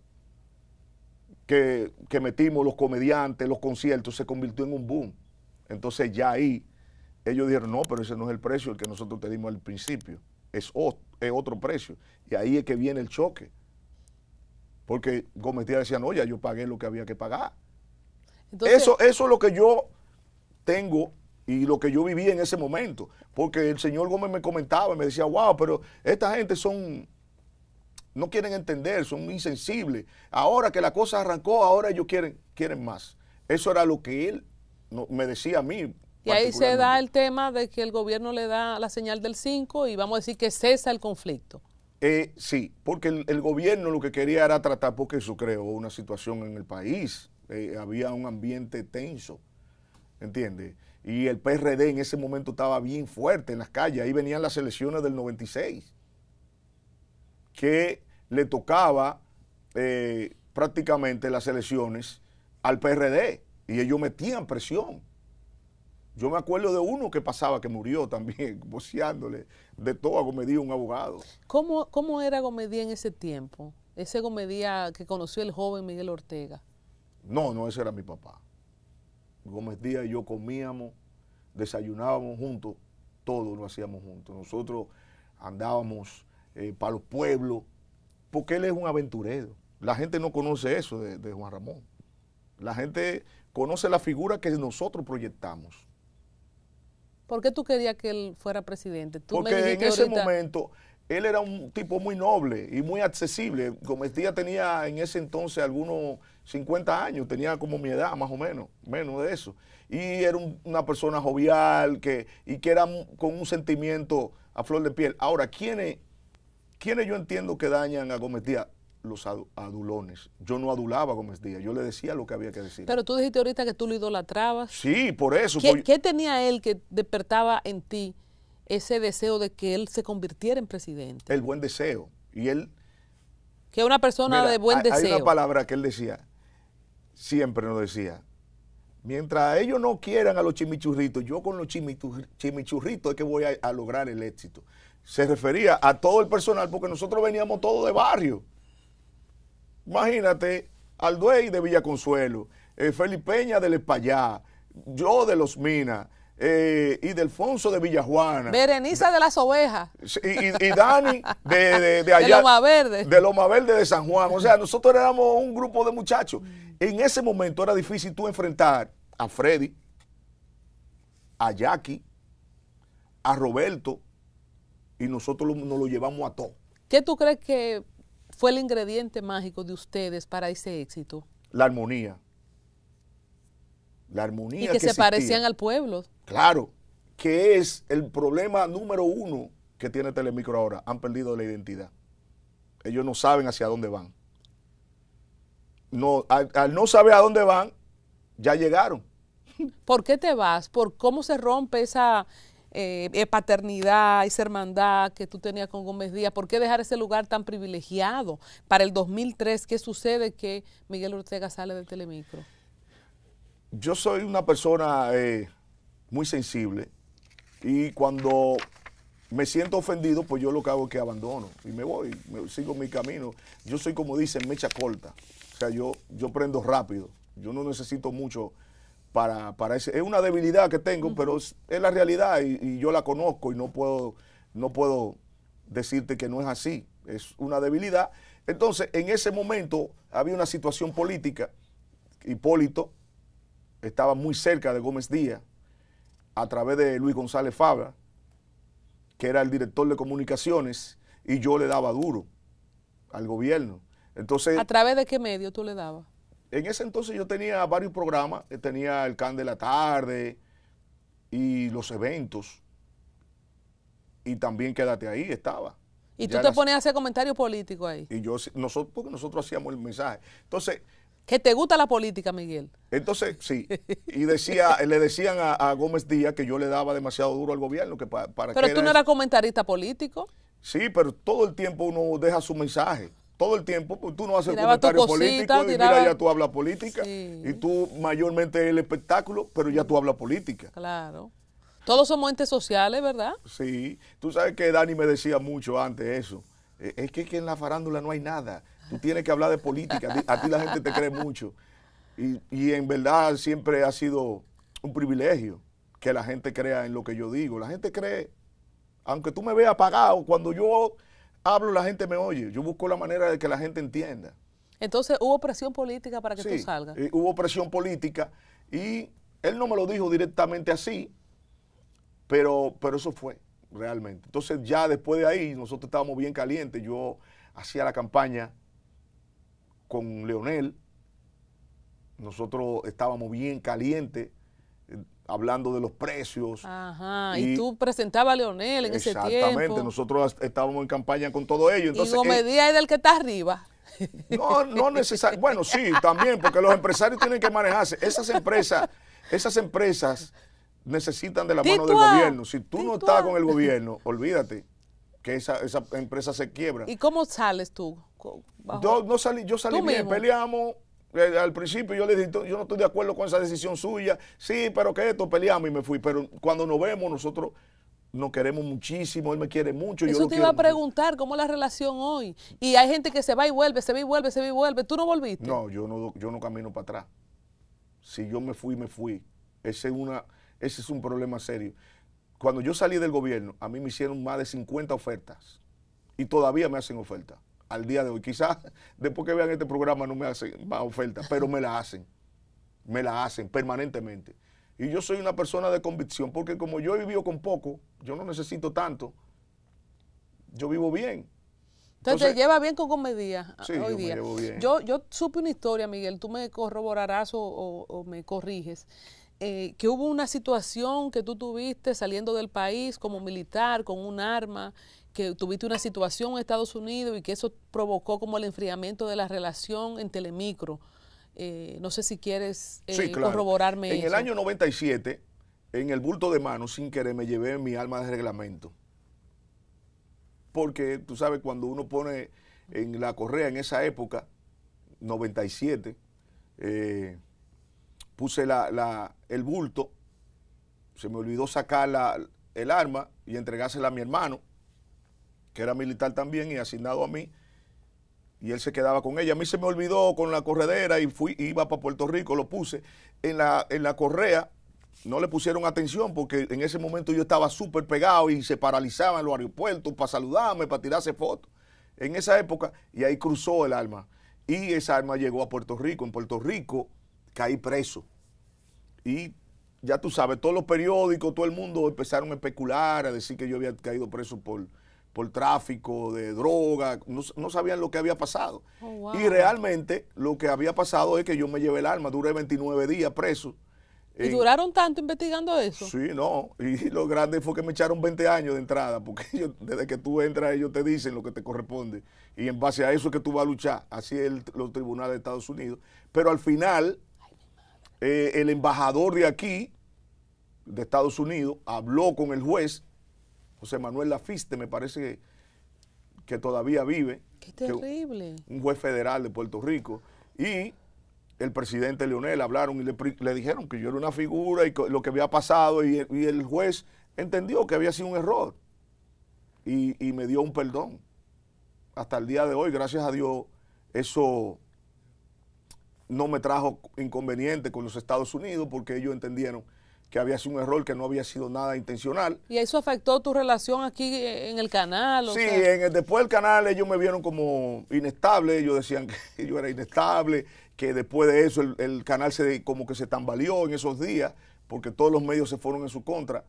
que, metimos, los comediantes, los conciertos, se convirtió en un boom. Entonces ya ahí ellos dijeron, no, pero ese no es el precio el que nosotros teníamos al principio, es, otro, otro precio. Y ahí es que viene el choque. Porque Gómez Díaz decía, no, ya yo pagué lo que había que pagar. eso, eso es lo que yo tengo y lo que yo viví en ese momento. Porque el señor Gómez me comentaba y me decía, wow, pero esta gente son no quieren entender, son insensibles. Ahora que la cosa arrancó, ahora ellos quieren, quieren más. Eso era lo que él me decía a mí. Y ahí se da el tema de que el gobierno le da la señal del 5 y vamos a decir que cesa el conflicto. Eh, sí, porque el, gobierno lo que quería era tratar, porque eso creó una situación en el país. Eh, había un ambiente tenso, ¿entiendes? Y el PRD en ese momento estaba bien fuerte en las calles. Ahí venían las elecciones del 96, que le tocaba eh, prácticamente las elecciones al PRD y ellos metían presión. Yo me acuerdo de uno que pasaba, que murió también, boceándole de todo a Díaz, un abogado. ¿Cómo, cómo era Díaz en ese tiempo? Ese Gomedía que conoció el joven Miguel Ortega. No, no, ese era mi papá. Gómez Díaz y yo comíamos, desayunábamos juntos, todo lo hacíamos juntos. Nosotros andábamos eh, para los pueblos, porque él es un aventurero. La gente no conoce eso de, Juan Ramón. La gente conoce la figura que nosotros proyectamos. ¿Por qué tú querías que él fuera presidente? porque en ese momento él era un tipo muy noble y muy accesible. Gomestía tenía en ese entonces algunos 50 años, tenía como mi edad más o menos, menos de eso. Y era una persona jovial que, y que era con un sentimiento a flor de piel. Ahora, ¿quiénes ¿Quiénes yo entiendo que dañan a Gómez Díaz? Los adulones. Yo no adulaba a Gómez Díaz, yo le decía lo que había que decir. Pero tú dijiste ahorita que tú lo idolatrabas. Sí, por eso. ¿Qué, ¿qué tenía él que despertaba en ti ese deseo de que él se convirtiera en presidente? El buen deseo. Y él... Que una persona de buen deseo. Hay una palabra que él decía, siempre nos decía, Mientras ellos no quieran a los chimichurritos, yo con los chimichurritos es que voy a, lograr el éxito se refería a todo el personal porque nosotros veníamos todos de barrio. Imagínate, Alduey de Villa Consuelo, eh, Felipeña del Espallá, yo de Los Minas, eh, y Delfonso de Villajuana. Berenice de las Ovejas. Y, Dani de, allá. De Loma Verde. De Loma Verde de San Juan. O sea, nosotros éramos un grupo de muchachos. En ese momento era difícil tú enfrentar a Freddy, a Jackie, a Roberto, y nosotros nos lo llevamos a todo. ¿Qué tú crees que fue el ingrediente mágico de ustedes para ese éxito? La armonía. La armonía. Y que, se parecían al pueblo. Claro, que es el problema número uno que tiene Telemicro ahora. Han perdido la identidad. Ellos no saben hacia dónde van. No, al no saber a dónde van, ya llegaron. ¿Por qué te vas? ¿Por cómo se rompe esa, eh, eh, paternidad, esa hermandad que tú tenías con Gómez Díaz, ¿por qué dejar ese lugar tan privilegiado para el 2003? ¿Qué sucede que Miguel Ortega sale del telemicro? Yo soy una persona eh, muy sensible y cuando me siento ofendido, pues yo lo que hago es que abandono y me voy, me, sigo mi camino. Yo soy como dicen, mecha corta. O sea, yo, yo prendo rápido. Yo no necesito mucho para, ese. Es una debilidad que tengo, pero es, la realidad y, yo la conozco y no puedo, no puedo decirte que no es así. Es una debilidad. Entonces, en ese momento había una situación política. Hipólito estaba muy cerca de Gómez Díaz a través de Luis González Fabra, que era el director de comunicaciones, y yo le daba duro al gobierno. Entonces, ¿A través de qué medio tú le dabas? En ese entonces yo tenía varios programas, eh, tenía el Can de la Tarde y los eventos. Y también Quédate ahí estaba. Y tú te pones ponías a hacer comentarios políticos ahí. Y yo, nosotros, porque nosotros hacíamos el mensaje. Entonces, que te gusta la política, Miguel. Entonces, sí. Y decía, eh, le decían a, Gómez Díaz que yo le daba demasiado duro al gobierno. Que para pero tú no eras comentarista político. Sí, pero todo el tiempo uno deja su mensaje todo el tiempo, pues, tú no haces comentarios políticos, y mira, ya tú hablas política, y tú mayormente el espectáculo, pero ya tú hablas política. Claro. Todos somos entes sociales, ¿verdad? Sí. Tú sabes que Dani me decía mucho antes eso. Eh, es que, en la farándula no hay nada. Tú tienes que hablar de política. A ti la gente te cree mucho. Y, y en verdad siempre ha sido un privilegio que la gente crea en lo que yo digo. La gente cree, aunque tú me veas apagado, cuando yo hablo, la gente me oye. Yo busco la manera de que la gente entienda. Entonces, ¿hubo presión política para que tú salgas? Eh, hubo presión política y él no me lo dijo directamente así, pero, pero eso fue realmente. Entonces, ya después de ahí, nosotros estábamos bien calientes. Yo hacía la campaña con Leonel. Nosotros estábamos bien calientes hablando de los precios. Ajá, y, tú presentabas a Leonel en ese tiempo. Exactamente, nosotros estábamos en campaña con todo ello. Entonces, y eh, es del que está arriba. No, no necesariamente. bueno, sí, también, porque los empresarios tienen que manejarse. Esas empresas, esas empresas necesitan de la mano del gobierno. Si tú no estás con el gobierno, olvídate que esa, esa empresa se quiebra. ¿Y cómo sales tú? Yo no salí, yo salí bien, peleamos, eh, eh, al principio yo le dije, yo no estoy de acuerdo con esa decisión suya, sí, pero que esto, peleamos y me fui. Pero cuando nos vemos nosotros nos queremos muchísimo, él me quiere mucho. Eso yo te iba a preguntar, ¿cómo es la relación hoy? Y hay gente que se va y vuelve, se va y vuelve, se va y vuelve. ¿Tú no volviste? No, yo no, yo no camino para atrás. Si yo me fui, me fui. Ese es, una, ese es un problema serio. Cuando yo salí del gobierno, a mí me hicieron más de 50 ofertas y todavía me hacen ofertas al día de hoy. Quizás después que vean este programa no me hacen más ofertas, pero me la hacen. Me la hacen permanentemente. Y yo soy una persona de convicción, porque como yo he vivido con poco, yo no necesito tanto. Yo vivo bien. Entonces, te lleva bien con comedia ah, hoy yo día. Yo, supe una historia, Miguel, tú me corroborarás o, me corriges, eh, que hubo una situación que tú tuviste saliendo del país como militar con un arma que tuviste una situación en Estados Unidos y que eso provocó como el enfriamiento de la relación en Telemicro. Eh, no sé si quieres eh, corroborarme sí, En el año 97, en el bulto de mano, sin querer, me llevé mi arma de reglamento. Porque tú sabes, cuando uno pone en la correa en esa época, 97, eh, puse el bulto, se me olvidó sacar el arma y entregársela a mi hermano que era militar también y asignado a mí, y él se quedaba con ella. A mí se me olvidó con la corredera y fui, iba para Puerto Rico, lo puse en la, en la correa. No le pusieron atención porque en ese momento yo estaba súper pegado y se paralizaban los aeropuertos para saludarme, para tirarse fotos. En esa época, y ahí cruzó el alma. Y esa alma llegó a Puerto Rico. En Puerto Rico caí preso. Y ya tú sabes, todos los periódicos, todo el mundo empezaron a especular, a decir que yo había caído preso por, por tráfico de droga, no, sabían lo que había pasado. Oh, y realmente lo que había pasado es que yo me llevé el arma, duré 29 días preso. ¿Y duraron tanto investigando eso? Sí, no. Y lo grande fue que me echaron 20 años de entrada, porque desde que tú entras ellos te dicen lo que te corresponde. Y en base a eso es que tú vas a luchar. Así es el, los tribunales de Estados Unidos. Pero al final, eh, el embajador de aquí, de Estados Unidos, habló con el juez José Manuel Lafiste, me parece que, todavía vive. Qué terrible. un juez federal de Puerto Rico. Y el presidente Leonel hablaron y le, dijeron que yo era una figura y lo que había pasado y, el juez entendió que había sido un error y, y, me dio un perdón. Hasta el día de hoy, gracias a Dios, eso no me trajo inconveniente con los Estados Unidos porque ellos entendieron había sido un error, que no había sido nada intencional. ¿Y eso afectó tu relación aquí eh, en el canal? O sí, en el, después del canal ellos me vieron como inestable, ellos decían que yo era inestable, que después de eso el, canal se como que se tambaleó en esos días, porque todos los medios se fueron en su contra.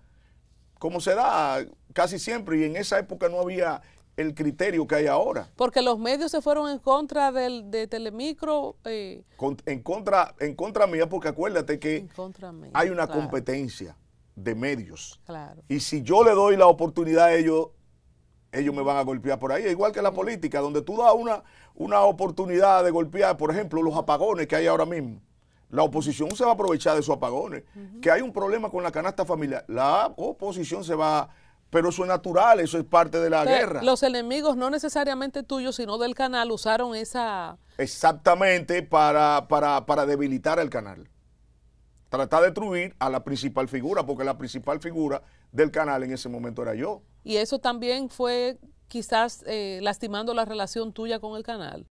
Como se da casi siempre, y en esa época no había el criterio que hay ahora. Porque los medios se fueron en contra del, de Telemicro. Eh, en, contra, en contra mía, porque acuérdate que hay una competencia de medios. Y si yo le doy la oportunidad a ellos, ellos me van a golpear por ahí. Igual que la política, donde tú das una, una oportunidad de golpear, por ejemplo, los apagones que hay ahora mismo. La oposición se va a aprovechar de esos apagones. Que hay un problema con la canasta familiar. La oposición se va a pero eso es natural, eso es parte de la guerra. Los enemigos, no necesariamente tuyos, sino del canal, usaron esa... Exactamente, para, para, debilitar el canal. Tratar de destruir a la principal figura, porque la principal figura del canal en ese momento era yo. Y eso también fue quizás eh, lastimando la relación tuya con el canal.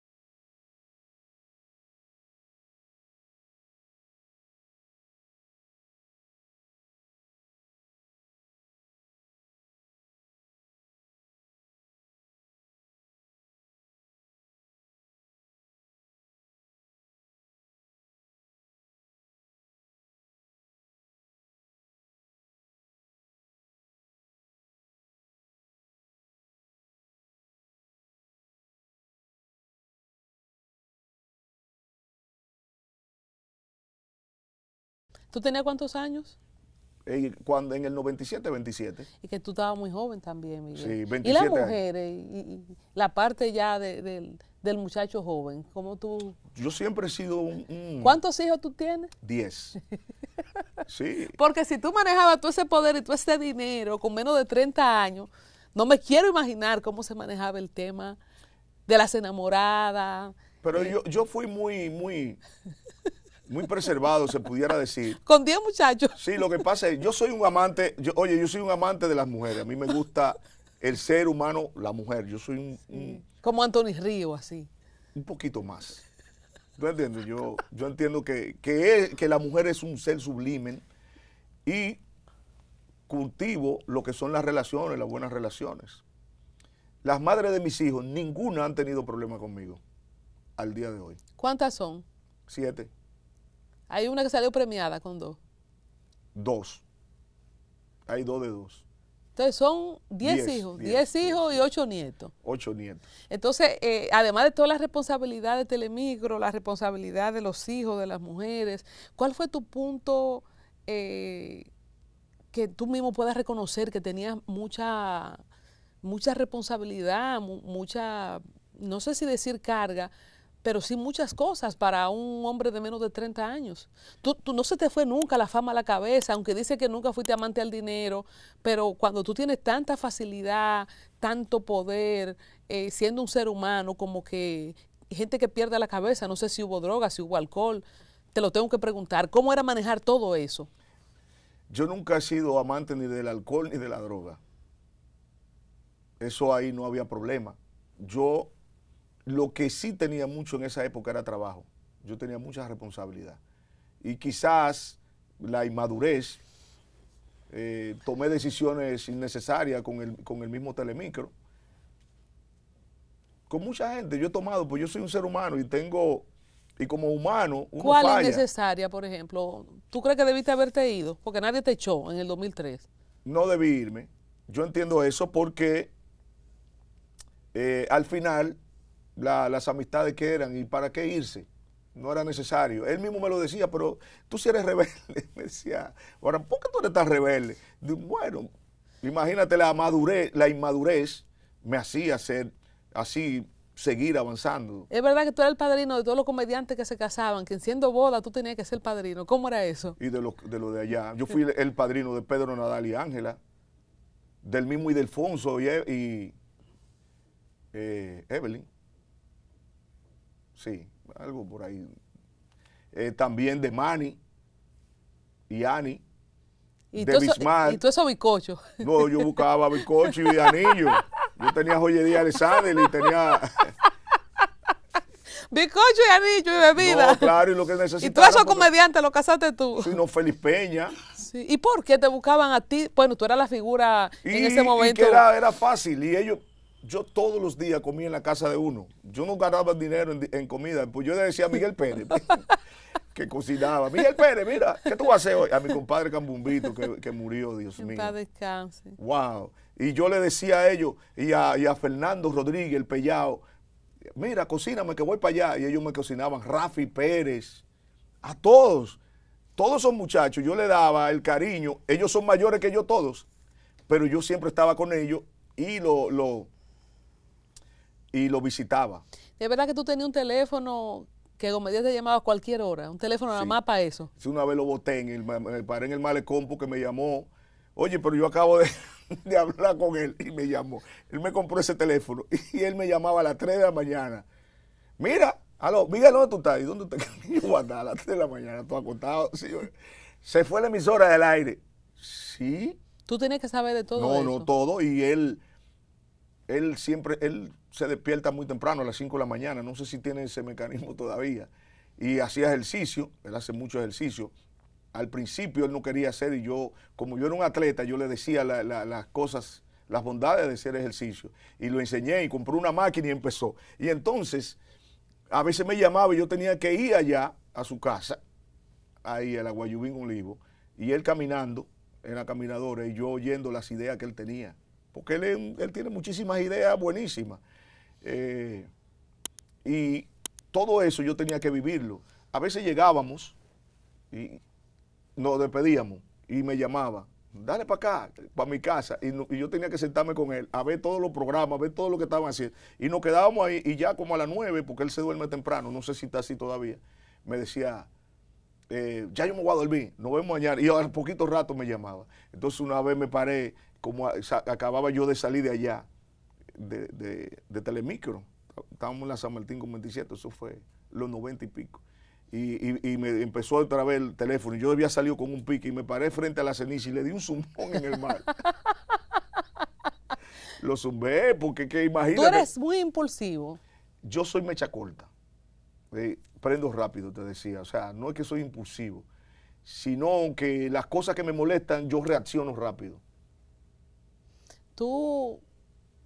¿Tú tenías cuántos años? cuando, en el 97, 27. Y que tú estabas muy joven también, Miguel. Sí, 27 Y las mujeres, y, la parte ya de, del muchacho joven, ¿cómo tú...? Yo siempre he sido un... ¿Cuántos hijos tú tienes? Diez. sí. Porque si tú manejabas todo ese poder y todo ese dinero con menos de 30 años, no me quiero imaginar cómo se manejaba el tema de las enamoradas. Pero eh, yo, yo fui muy, muy muy preservado, se pudiera decir. Con 10 muchachos. Sí, lo que pasa es, yo soy un amante, yo, oye, yo soy un amante de las mujeres. A mí me gusta el ser humano, la mujer. Yo soy un... Como Anthony Río, así. Un poquito más. ¿Tú entiendes? Yo, yo entiendo que, que la mujer es un ser sublime y cultivo lo que son las relaciones, las buenas relaciones. Las madres de mis hijos, ninguna han tenido problema conmigo al día de hoy. ¿Cuántas son? Siete. Hay una que salió premiada con dos. Dos. Hay dos de dos. Entonces son diez hijos, diez hijos y ocho nietos. Ocho nietos. Entonces, eh, además de toda la responsabilidad de Telemicro, la responsabilidad de los hijos, de las mujeres, ¿cuál fue tu punto eh, que tú mismo puedas reconocer que tenías mucha, mucha responsabilidad, mucha, no sé si decir carga, pero sí muchas cosas para un hombre de menos de 30 años. Tú, no se te fue nunca la fama a la cabeza, aunque dice que nunca fuiste amante al dinero, pero cuando tú tienes tanta facilidad, tanto poder, eh, siendo un ser humano, como que gente que pierde la cabeza, no sé si hubo drogas, si hubo alcohol, te lo tengo que preguntar, ¿cómo era manejar todo eso? Yo nunca he sido amante ni del alcohol ni de la droga. Eso ahí no había problema. Yo lo que sí tenía mucho en esa época era trabajo. Yo tenía mucha responsabilidad. Y quizás la inmadurez, eh, tomé decisiones innecesarias con el, mismo telemicro. Con mucha gente yo he tomado, pues yo soy un ser humano y tengo, y como humano, uno ¿Cuál es necesaria, por ejemplo? ¿Tú crees que debiste haberte ido? Porque nadie te echó en el 2003. No debí irme. Yo entiendo eso porque eh, al final las amistades que eran y para qué irse. No era necesario. Él mismo me lo decía, pero tú si eres rebelde. Me decía, ahora, ¿por qué tú eres tan rebelde? Bueno, imagínate la madurez, la inmadurez me hacía ser así, seguir avanzando. Es verdad que tú eras el padrino de todos los comediantes que se casaban, que siendo boda tú tenías que ser padrino. ¿Cómo era eso? Y de lo de, allá. Yo fui el padrino de Pedro Nadal y Ángela, del mismo del y, e, y eh, Evelyn sí, algo por ahí. Eh, también de Manny y Ani. Y de Bismarck. Y tú eso Bicocho? No, yo buscaba Bicocho y anillo. Yo tenía joyería de Alexander y tenía. ¿Bicocho y anillo y bebida. No, claro, y lo que necesitaba. Y tú esos comediantes lo casaste tú. Sí, no, Feliz Peña. Sí. ¿Y por qué te buscaban a ti? Bueno, tú eras la figura en ese momento. Y que era, era fácil. Y ellos, yo todos los días comía en la casa de uno. Yo no ganaba dinero en, comida. Pues yo le decía a Miguel Pérez que cocinaba. Miguel Pérez, mira, ¿qué tú vas a hacer hoy? A mi compadre Cambumbito que, murió, Dios mío. Para descanse. Wow. Y yo le decía a ellos y a, Fernando Rodríguez, el Pellao, mira, cocíname que voy para allá. Y ellos me cocinaban, Rafi Pérez, a todos. Todos son muchachos, yo le daba el cariño. Ellos son mayores que yo todos, pero yo siempre estaba con ellos y lo, lo y lo visitaba. de verdad que tú tenías un teléfono que me te llamaba a cualquier hora, un teléfono nada más para eso. Sí, una vez lo boté, en el, me paré en el malecón que me llamó, oye, pero yo acabo de, hablar con él y me llamó. Él me compró ese teléfono y él me llamaba a las 3 de la mañana. Mira, aló, mira dónde tú estás y dónde te a las 3 de la mañana, tú acostado, Sí, Se fue la emisora del aire. Sí. Tú tienes que saber de todo. No, no todo. Y él, él siempre, él se despierta muy temprano, a las 5 de la mañana, no sé si tiene ese mecanismo todavía, y hacía ejercicio, él hace mucho ejercicio. Al principio él no quería hacer y yo, como yo era un atleta, yo le decía las cosas, las bondades de hacer ejercicio. Y lo enseñé y compró una máquina y empezó. Y entonces, a veces me llamaba y yo tenía que ir allá a su casa, ahí a la Guayubín Olivo, y él caminando en la caminadora y yo oyendo las ideas que él tenía. Porque él, él tiene muchísimas ideas buenísimas. Eh, y todo eso yo tenía que vivirlo. A veces llegábamos y nos despedíamos y me llamaba, dale para acá, para mi casa. Y, yo tenía que sentarme con él a ver todos los programas, a ver todo lo que estaban haciendo. Y nos quedábamos ahí y ya como a las nueve, porque él se duerme temprano, no sé si está así todavía, me decía, eh, ya yo me voy a dormir, nos vemos mañana. Y al poquito rato me llamaba. Entonces una vez me paré, como acababa yo de salir de allá, de, Telemicro. Estábamos en la San Martín con 27, eso fue los 90 y pico. Y, me empezó otra vez el teléfono. Yo había salido con un pique y me paré frente a la ceniza y le di un zumbón en el mar. Lo zumbé porque ¿qué imagínate. Tú eres muy impulsivo. Yo soy mecha corta. Eh, prendo rápido, te decía. O sea, no es que soy impulsivo, sino que las cosas que me molestan, yo reacciono rápido. Tú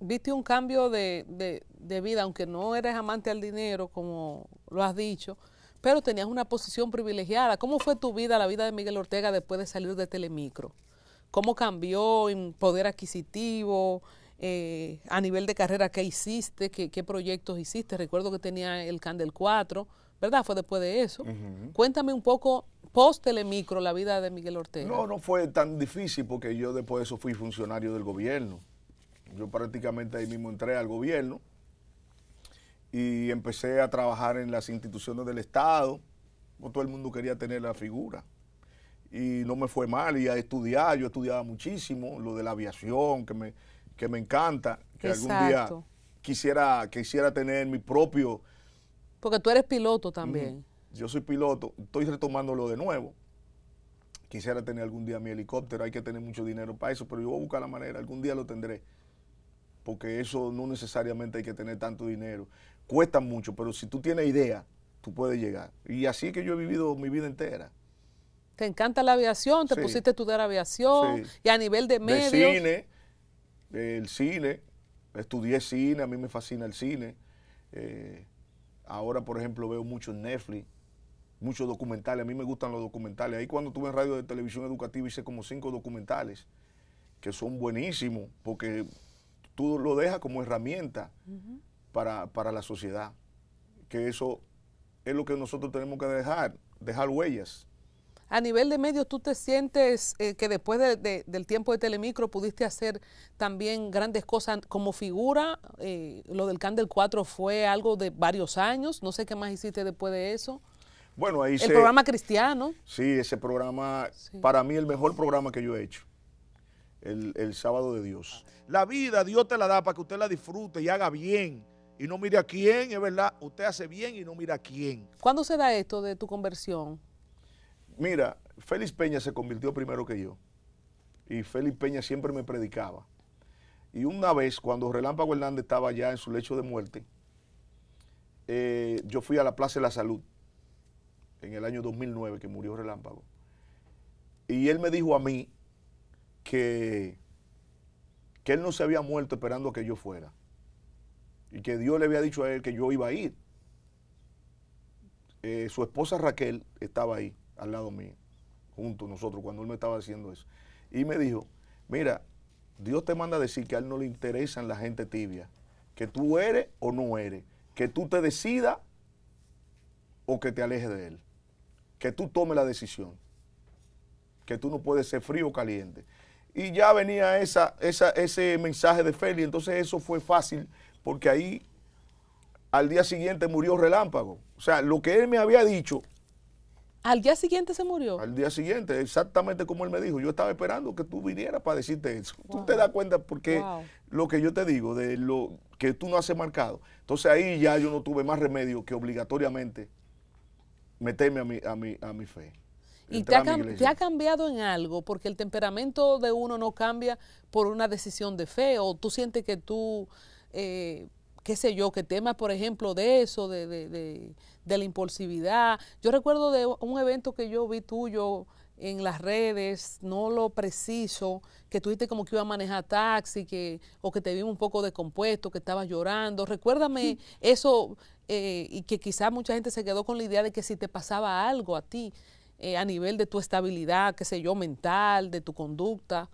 viste un cambio de, de, vida, aunque no eres amante al dinero, como lo has dicho, pero tenías una posición privilegiada. ¿Cómo fue tu vida, la vida de Miguel Ortega después de salir de Telemicro? ¿Cómo cambió en poder adquisitivo? Eh, a nivel de carrera, ¿qué hiciste? ¿Qué, proyectos hiciste? Recuerdo que tenía el Candel 4, ¿verdad? Fue después de eso. Cuéntame un poco, post Telemicro, la vida de Miguel Ortega. No, no fue tan difícil porque yo después de eso fui funcionario del gobierno. Yo prácticamente ahí mismo entré al gobierno y empecé a trabajar en las instituciones del Estado. No todo el mundo quería tener la figura. Y no me fue mal, y a estudiar, yo estudiaba muchísimo, lo de la aviación, que me, que me encanta, que algún día quisiera, quisiera tener mi propio... Porque tú eres piloto también. yo soy piloto, estoy retomándolo de nuevo. Quisiera tener algún día mi helicóptero, hay que tener mucho dinero para eso, pero yo voy a buscar la manera, algún día lo tendré porque eso no necesariamente hay que tener tanto dinero. Cuesta mucho, pero si tú tienes idea, tú puedes llegar. Y así es que yo he vivido mi vida entera. Te encanta la aviación, te pusiste a estudiar aviación y a nivel de medios. De cine, el cine, estudié cine, a mí me fascina el cine. Eh, ahora, por ejemplo, veo mucho Netflix, muchos documentales, a mí me gustan los documentales. Ahí cuando tuve radio de televisión educativa hice como cinco documentales que son buenísimos, porque tú lo dejas como herramienta para, la sociedad. Que eso es lo que nosotros tenemos que dejar, dejar huellas. A nivel de medios, ¿tú te sientes eh, que después del tiempo de Telemicro pudiste hacer también grandes cosas como figura? Eh, lo del Candel 4 fue algo de varios años, no sé qué más hiciste después de eso. Bueno, ahí El programa cristiano. Sí, ese programa, para mí el mejor programa que yo he hecho el, sábado de Dios. La vida Dios te la da para que usted la disfrute y haga bien y no mire a quién, es verdad, usted hace bien y no mira a quién. ¿Cuándo se da esto de tu conversión? Mira, Félix Peña se convirtió primero que yo. Y Félix Peña siempre me predicaba. Y una vez, cuando Relámpago Hernández estaba ya en su lecho de muerte, eh, yo fui a la Plaza de la Salud en el año 2009, que murió Relámpago. Y él me dijo a mí, que, que él no se había muerto esperando a que yo fuera. Y que Dios le había dicho a él que yo iba a ir. Eh, su esposa Raquel estaba ahí, al lado mío, junto a nosotros, cuando él me estaba haciendo eso. Y me dijo, mira, Dios te manda a decir que a él no le interesan la gente tibia, que tú eres o no eres, que tú te decidas o que te alejes de él, que tú tomes la decisión, que tú no puedes ser frío o caliente y ya venía esa, ese mensaje de Feli. Entonces eso fue fácil porque ahí al día siguiente murió Relámpago. O sea, lo que él me había dicho. ¿Al día siguiente se murió? Al día siguiente, exactamente como él me dijo. Yo estaba esperando que tú vinieras para decirte eso. Tú te das cuenta porque lo que yo te digo, de lo que tú no has marcado. Entonces ahí ya yo no tuve más remedio que obligatoriamente meterme a mi, a mi, a mi fe. ¿Y te ha, cambiado en algo? Porque el temperamento de uno no cambia por una decisión de fe o tú sientes que tú, eh, qué sé yo, que temas, por ejemplo, de eso, de, de, de, la impulsividad. Yo recuerdo de un evento que yo vi tuyo en las redes, no lo preciso, que tuviste como que iba a manejar taxi, que, o que te vimos un poco descompuesto, que estabas llorando. Recuérdame eso eh, y que quizás mucha gente se quedó con la idea de que si te pasaba algo a ti, eh, a nivel de tu estabilidad, qué sé yo, mental, de tu conducta?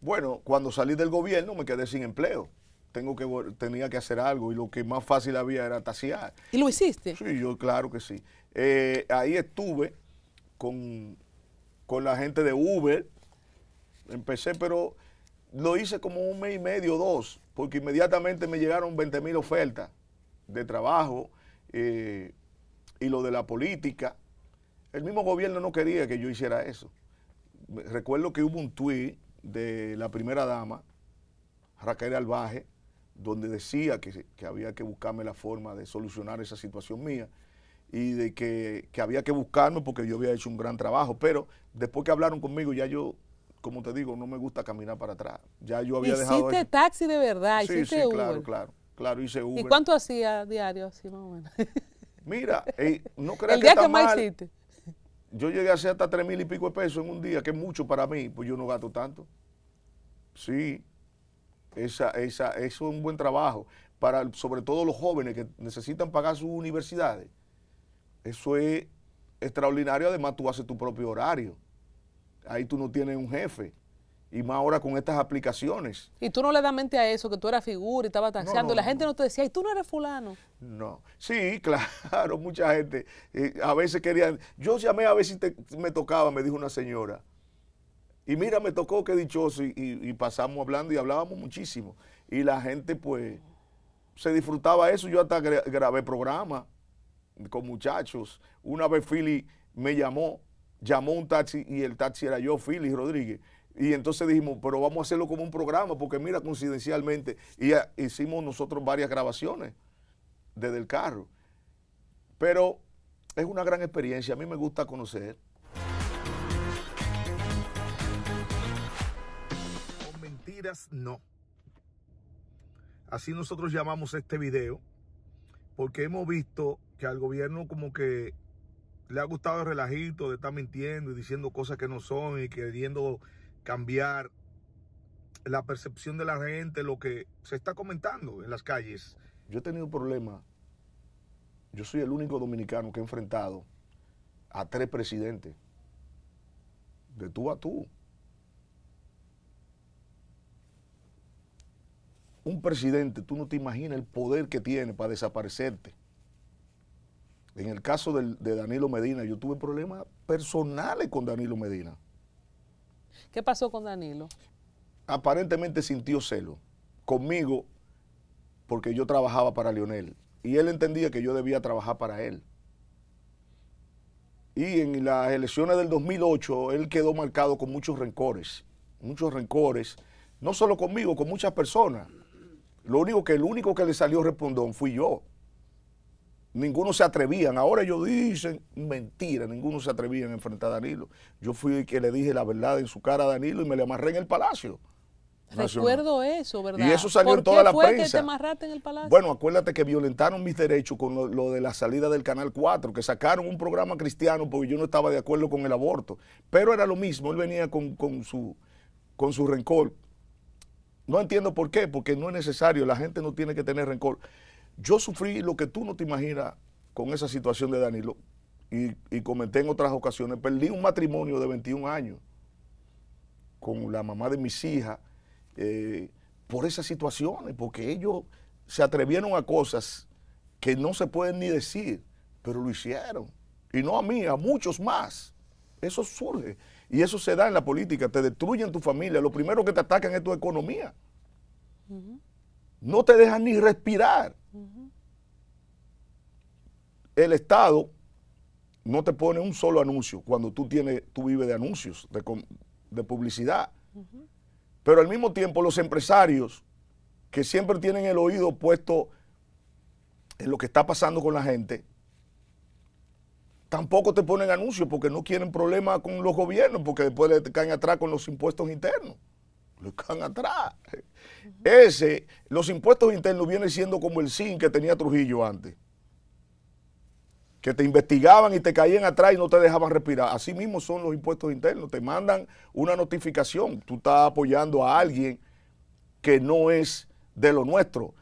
Bueno, cuando salí del gobierno me quedé sin empleo. Tengo que, tenía que hacer algo y lo que más fácil había era tasear. ¿Y lo hiciste? Sí, yo claro que sí. Eh, ahí estuve con, la gente de Uber. Empecé, pero lo hice como un mes y medio, dos, porque inmediatamente me llegaron 20 mil ofertas de trabajo eh, y lo de la política. El mismo gobierno no quería que yo hiciera eso. Recuerdo que hubo un tuit de la primera dama, Raquel Albaje, donde decía que, había que buscarme la forma de solucionar esa situación mía y de que, había que buscarme porque yo había hecho un gran trabajo. Pero después que hablaron conmigo, ya yo, como te digo, no me gusta caminar para atrás. Ya yo había ¿Hiciste dejado. Hiciste taxi de verdad, sí, sí, Claro, claro, claro, hice Uber. ¿Y cuánto hacía diario así más o menos? Mira, eh, no creo que día que más hiciste yo llegué a hacer hasta tres mil y pico de pesos en un día, que es mucho para mí, pues yo no gasto tanto. Sí, esa, esa, eso es un buen trabajo, para sobre todo los jóvenes que necesitan pagar sus universidades. Eso es extraordinario, además tú haces tu propio horario. Ahí tú no tienes un jefe. Y más ahora con estas aplicaciones. Y tú no le das mente a eso, que tú eras figura y estabas taxiando, y la gente no te decía, y tú no eres fulano. No. Sí, claro, mucha gente. Eh, a veces querían. Yo llamé a ver si me tocaba, me dijo una señora. Y mira, me tocó, qué dichoso. Y, y, pasamos hablando y hablábamos muchísimo. Y la gente, pues, se disfrutaba eso. Yo hasta grabé programas con muchachos. Una vez Philly me llamó, llamó un taxi y el taxi era yo, Philly Rodríguez. Y entonces dijimos, pero vamos a hacerlo como un programa, porque mira, coincidencialmente, y hicimos nosotros varias grabaciones desde el carro. Pero es una gran experiencia, a mí me gusta conocer. Con mentiras, no. Así nosotros llamamos este video, porque hemos visto que al gobierno como que le ha gustado el relajito de estar mintiendo y diciendo cosas que no son y queriendo cambiar la percepción de la gente, lo que se está comentando en las calles. Yo he tenido problemas. Yo soy el único dominicano que he enfrentado a tres presidentes, de tú a tú. Un presidente, tú no te imaginas el poder que tiene para desaparecerte. En el caso de Danilo Medina, yo tuve problemas personales con Danilo Medina. ¿Qué pasó con Danilo? Aparentemente sintió celo conmigo porque yo trabajaba para Lionel y él entendía que yo debía trabajar para él. Y en las elecciones del 2008 él quedó marcado con muchos rencores, muchos rencores, no solo conmigo, con muchas personas. Lo único que el único que le salió respondón fui yo. Ninguno se atrevían. Ahora ellos dicen mentira, ninguno se atrevía a enfrentar a Danilo. Yo fui el que le dije la verdad en su cara a Danilo y me le amarré en el palacio. Recuerdo eso, ¿verdad? Y eso salió en toda la fue prensa. Que te amarraste en el palacio? Bueno, acuérdate que violentaron mis derechos con lo, de la salida del Canal 4, que sacaron un programa cristiano porque yo no estaba de acuerdo con el aborto. Pero era lo mismo, él venía con, su, con su rencor. No entiendo por qué, porque no es necesario, la gente no tiene que tener rencor. Yo sufrí lo que tú no te imaginas con esa situación de Danilo y, comenté en otras ocasiones, perdí un matrimonio de 21 años con la mamá de mis hijas eh, por esas situaciones, porque ellos se atrevieron a cosas que no se pueden ni decir, pero lo hicieron. Y no a mí, a muchos más. Eso surge. Y eso se da en la política. Te destruyen tu familia. Lo primero que te atacan es tu economía. No te dejan ni respirar el Estado no te pone un solo anuncio cuando tú, tienes, tú vives de anuncios, de, publicidad. Pero al mismo tiempo los empresarios que siempre tienen el oído puesto en lo que está pasando con la gente, tampoco te ponen anuncios porque no quieren problemas con los gobiernos, porque después le caen atrás con los impuestos internos. Lo caen atrás. Ese, los impuestos internos vienen siendo como el SIN que tenía Trujillo antes que te investigaban y te caían atrás y no te dejaban respirar. Así mismo son los impuestos internos. Te mandan una notificación. Tú estás apoyando a alguien que no es de lo nuestro,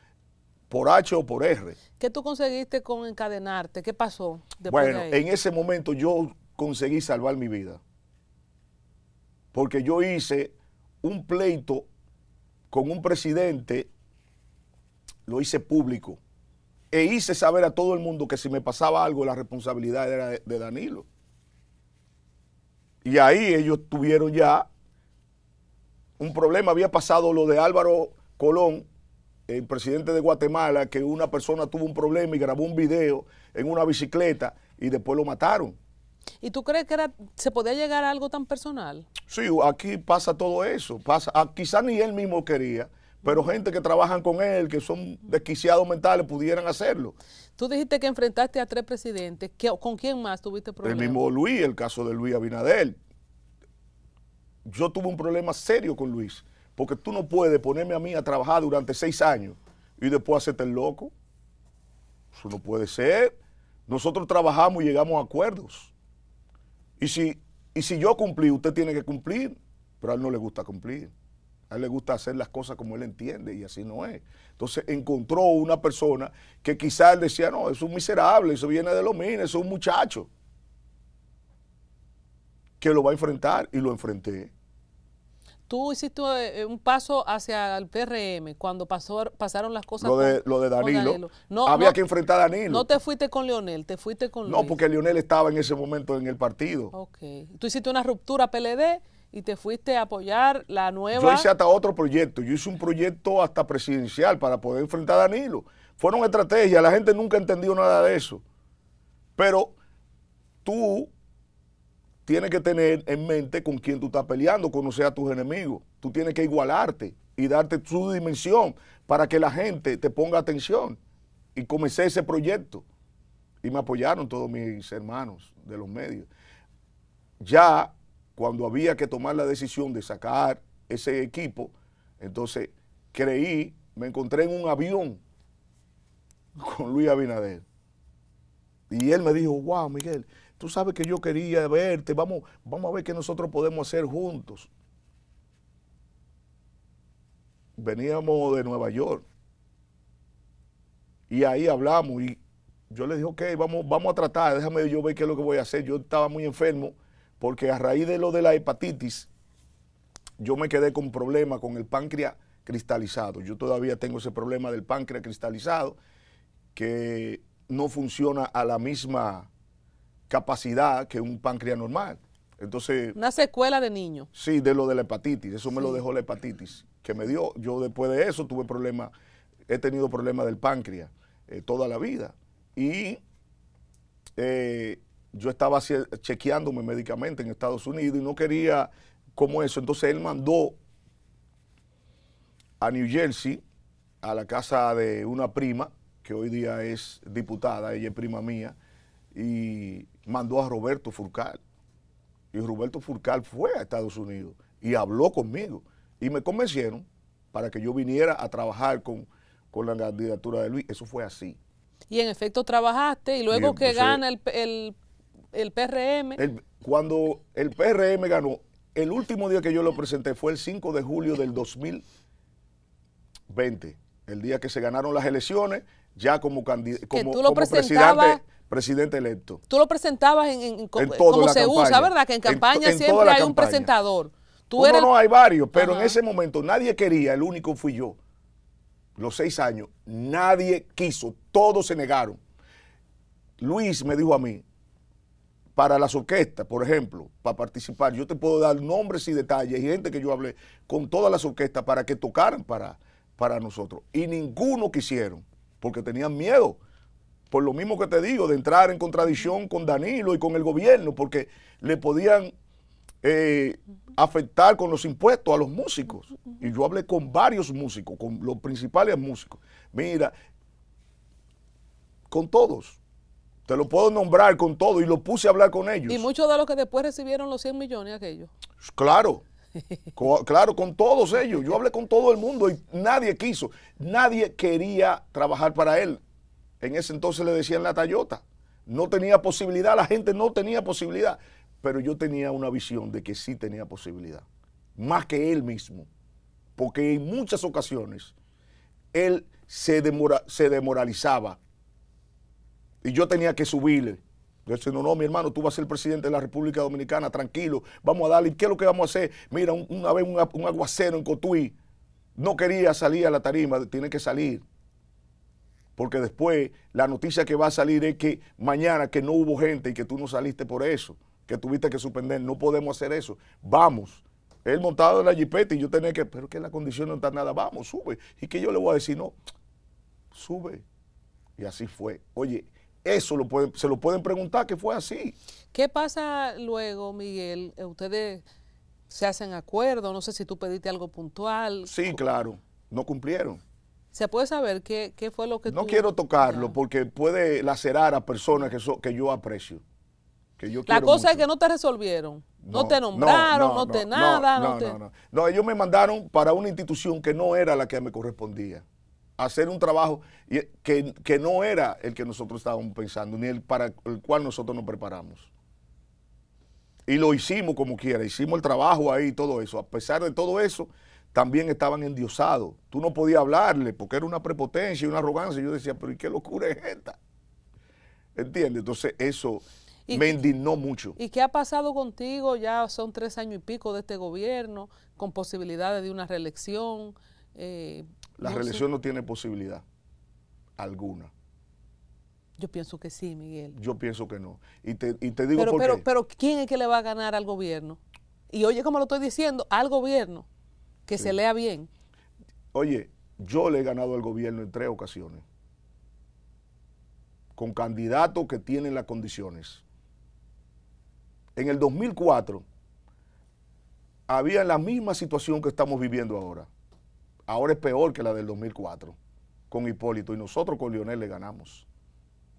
por H o por R. ¿Qué tú conseguiste con encadenarte? ¿Qué pasó? Después bueno, de ahí? en ese momento yo conseguí salvar mi vida. Porque yo hice un pleito con un presidente, lo hice público e hice saber a todo el mundo que si me pasaba algo la responsabilidad era de Danilo. Y ahí ellos tuvieron ya un problema. Había pasado lo de Álvaro Colón, el presidente de Guatemala, que una persona tuvo un problema y grabó un video en una bicicleta y después lo mataron. ¿Y tú crees que era, se podía llegar a algo tan personal? Sí, aquí pasa todo eso. Pasa, ah, quizá ni él mismo quería, pero gente que trabajan con él, que son desquiciados mentales, pudieran hacerlo. Tú dijiste que enfrentaste a tres presidentes. ¿Con quién más tuviste problemas? El mismo Luis, el caso de Luis Abinadel. Yo tuve un problema serio con Luis, porque tú no puedes ponerme a mí a trabajar durante seis años y después hacerte el loco. Eso no puede ser. Nosotros trabajamos y llegamos a acuerdos. Y si, y si yo cumplí, usted tiene que cumplir, pero a él no le gusta cumplir. A él le gusta hacer las cosas como él entiende y así no es. Entonces encontró una persona que quizás él decía, no, es un miserable, eso viene de los mines, es un muchacho que lo va a enfrentar y lo enfrenté. Tú hiciste eh, un paso hacia el PRM cuando pasó, pasaron las cosas. Lo de, lo de Danilo. No, Había que enfrentar a Danilo. No te fuiste con Leonel, te fuiste con No, porque Leonel estaba en ese momento en el partido. Ok. Tú hiciste una ruptura PLD y te fuiste a apoyar la nueva. Yo hice hasta otro proyecto, yo hice un proyecto hasta presidencial para poder enfrentar a Danilo. Fueron estrategias, la gente nunca entendió nada de eso. Pero tú tienes que tener en mente con quién tú estás peleando, conocer a tus enemigos. Tú tienes que igualarte y darte su dimensión para que la gente te ponga atención. Y comencé ese proyecto. Y me apoyaron todos mis hermanos de los medios. Ya cuando había que tomar la decisión de sacar ese equipo, entonces creí, me encontré en un avión con Luis Abinader. Y él me dijo, wow, Miguel, tú sabes que yo quería verte, vamos, vamos a ver qué nosotros podemos hacer juntos. Veníamos de Nueva York y ahí hablamos y yo le dije, ok, vamos, vamos a tratar, déjame yo ver qué es lo que voy a hacer. Yo estaba muy enfermo porque a raíz de lo de la hepatitis, yo me quedé con problema con el páncreas cristalizado. Yo todavía tengo ese problema del páncreas cristalizado que no funciona a la misma capacidad que un páncreas normal. Entonces, una secuela de niño. Sí, de lo de la hepatitis, eso me lo dejó la hepatitis que me dio. Yo después de eso tuve problemas, he tenido problemas del páncreas eh, toda la vida. Y eh, yo estaba chequeándome médicamente en Estados Unidos y no quería como eso. Entonces él mandó a New Jersey, a la casa de una prima, que hoy día es diputada, ella es prima mía, y mandó a Roberto Furcal. Y Roberto Furcal fue a Estados Unidos y habló conmigo. Y me convencieron para que yo viniera a trabajar con, la candidatura de Luis. Eso fue así. Y en efecto trabajaste y luego que gana el el PRM. cuando el PRM ganó, el último día que yo lo presenté fue el 5 de julio del 2020, el día que se ganaron las elecciones, ya como, como, presidente, presidente, electo. Tú lo presentabas en, en, en como se usa, ¿verdad? Que en campaña siempre hay un presentador. Tú no, hay varios, pero en ese momento nadie quería, el único fui yo. Los seis años, nadie quiso, todos se negaron. Luis me dijo a mí, para las orquestas, por ejemplo, para participar. Yo te puedo dar nombres y detalles y gente que yo hablé con todas las orquestas para que tocaran para, para nosotros. Y ninguno quisieron, porque tenían miedo. Por lo mismo que te digo, de entrar en contradicción con Danilo y con el gobierno, porque le podían eh, afectar con los impuestos a los músicos. Y yo hablé con varios músicos, con los principales músicos. Mira, con todos. Te lo puedo nombrar con todo y lo puse a hablar con ellos. Y muchos de los que después recibieron los 100 millones aquellos. Claro, claro, con todos ellos. Yo hablé con todo el mundo y nadie quiso. Nadie quería trabajar para él. En ese entonces le decían la Tayota. No tenía posibilidad, la gente no tenía posibilidad. Pero yo tenía una visión de que sí tenía posibilidad. Más que él mismo. Porque en muchas ocasiones él se, se demoralizaba y yo tenía que subirle. Yo decía, no, no, mi hermano, tú vas a ser presidente de la República Dominicana, tranquilo, vamos a darle, ¿qué es lo que vamos a hacer? Mira, una vez un, aguacero en Cotuí no quería salir a la tarima, tiene que salir. Porque después la noticia que va a salir es que mañana que no hubo gente y que tú no saliste por eso, que tuviste que suspender, no podemos hacer eso. Vamos. Él montado en la jipeta y yo tenía que, pero que la condición no está nada, vamos, sube. Y que yo le voy a decir, no, sube. Y así fue. Oye, eso se lo pueden preguntar, que fue así. ¿Qué pasa luego, Miguel? Eh, ustedes se hacen acuerdo, no sé si tú pediste algo puntual. Sí, claro, no cumplieron. ¿Se puede saber qué, fue lo que No quiero tocarlo porque puede lacerar a personas que, que yo aprecio. Que yo La cosa es que no te resolvieron. No, te nombraron, no, te nada. no, no, no. ellos me mandaron para una institución que no era la que me correspondía hacer un trabajo que, no era el que nosotros estábamos pensando, ni el para el cual nosotros nos preparamos. Y lo hicimos como quiera, hicimos el trabajo ahí y todo eso. A pesar de todo eso, también estaban endiosados. Tú no podías hablarle porque era una prepotencia y una arrogancia. Yo decía, pero ¿y qué locura es esta? ¿Entiendes? Entonces eso me indignó mucho. ¿Y qué ha pasado contigo? Ya son tres años y pico de este gobierno, con posibilidades de una reelección. Eh, la reelección no tiene posibilidad alguna. Yo pienso que sí, Miguel. Yo pienso que no. Y te, digo pero, ¿quién es que le va a ganar al gobierno? Y oye, como lo estoy diciendo, al gobierno, que se lea bien. Oye, yo le he ganado al gobierno en tres ocasiones, con candidatos que tienen las condiciones. En el 2004 había la misma situación que estamos viviendo ahora ahora es peor que la del 2004 con Hipólito y nosotros con Lionel le ganamos.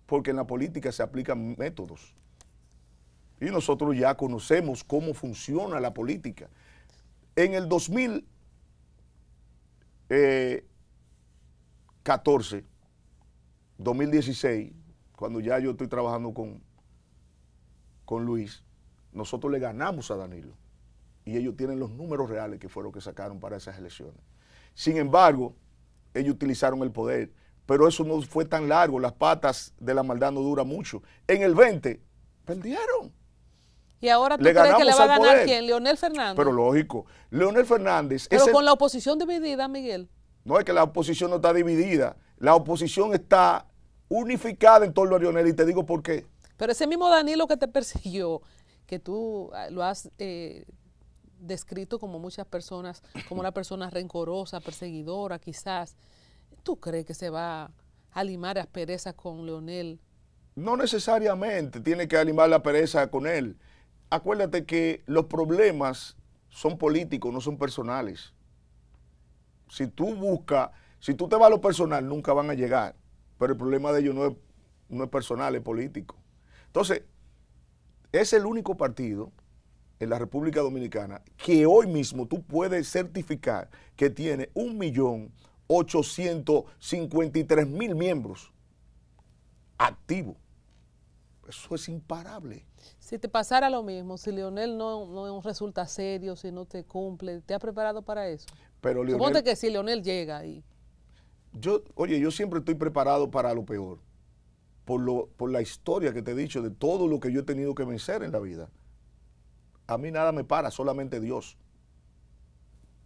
Porque en la política se aplican métodos. Y nosotros ya conocemos cómo funciona la política. En el 2014, 2016, eh, cuando ya yo estoy trabajando con, con Luis, nosotros le ganamos a Danilo. Y ellos tienen los números reales que fueron que sacaron para esas elecciones. Sin embargo, ellos utilizaron el poder, pero eso no fue tan largo, las patas de la maldad no duran mucho. En el 20, perdieron. Y ahora tú crees que le va a ganar quién, Leonel Fernández. Pero lógico, Leonel Fernández. Pero con la oposición dividida, Miguel. No es que la oposición no está dividida, la oposición está unificada en torno a Leonel y te digo por qué. Pero ese mismo Danilo que te persiguió, que tú ah, lo has eh, descrito como muchas personas, como una persona rencorosa, perseguidora, quizás. ¿Tú crees que se va a limar las perezas con Leonel? No necesariamente tiene que animar la pereza con él. Acuérdate que los problemas son políticos, no son personales. Si tú buscas, si tú te vas a lo personal, nunca van a llegar. Pero el problema de ellos no es, no es personal, es político. Entonces, es el único partido en la República Dominicana que hoy mismo tú puedes certificar que tiene 1.853.000 miembros activos. Eso es imparable. Si te pasara lo mismo, si Leonel no, resulta serio, si no te cumple, ¿te has preparado para eso? Pero Suponte que si Leonel llega ahí. Yo, oye, yo siempre estoy preparado para lo peor. Por, lo, por la historia que te he dicho, de todo lo que yo he tenido que vencer en la vida a mí nada me para, solamente Dios.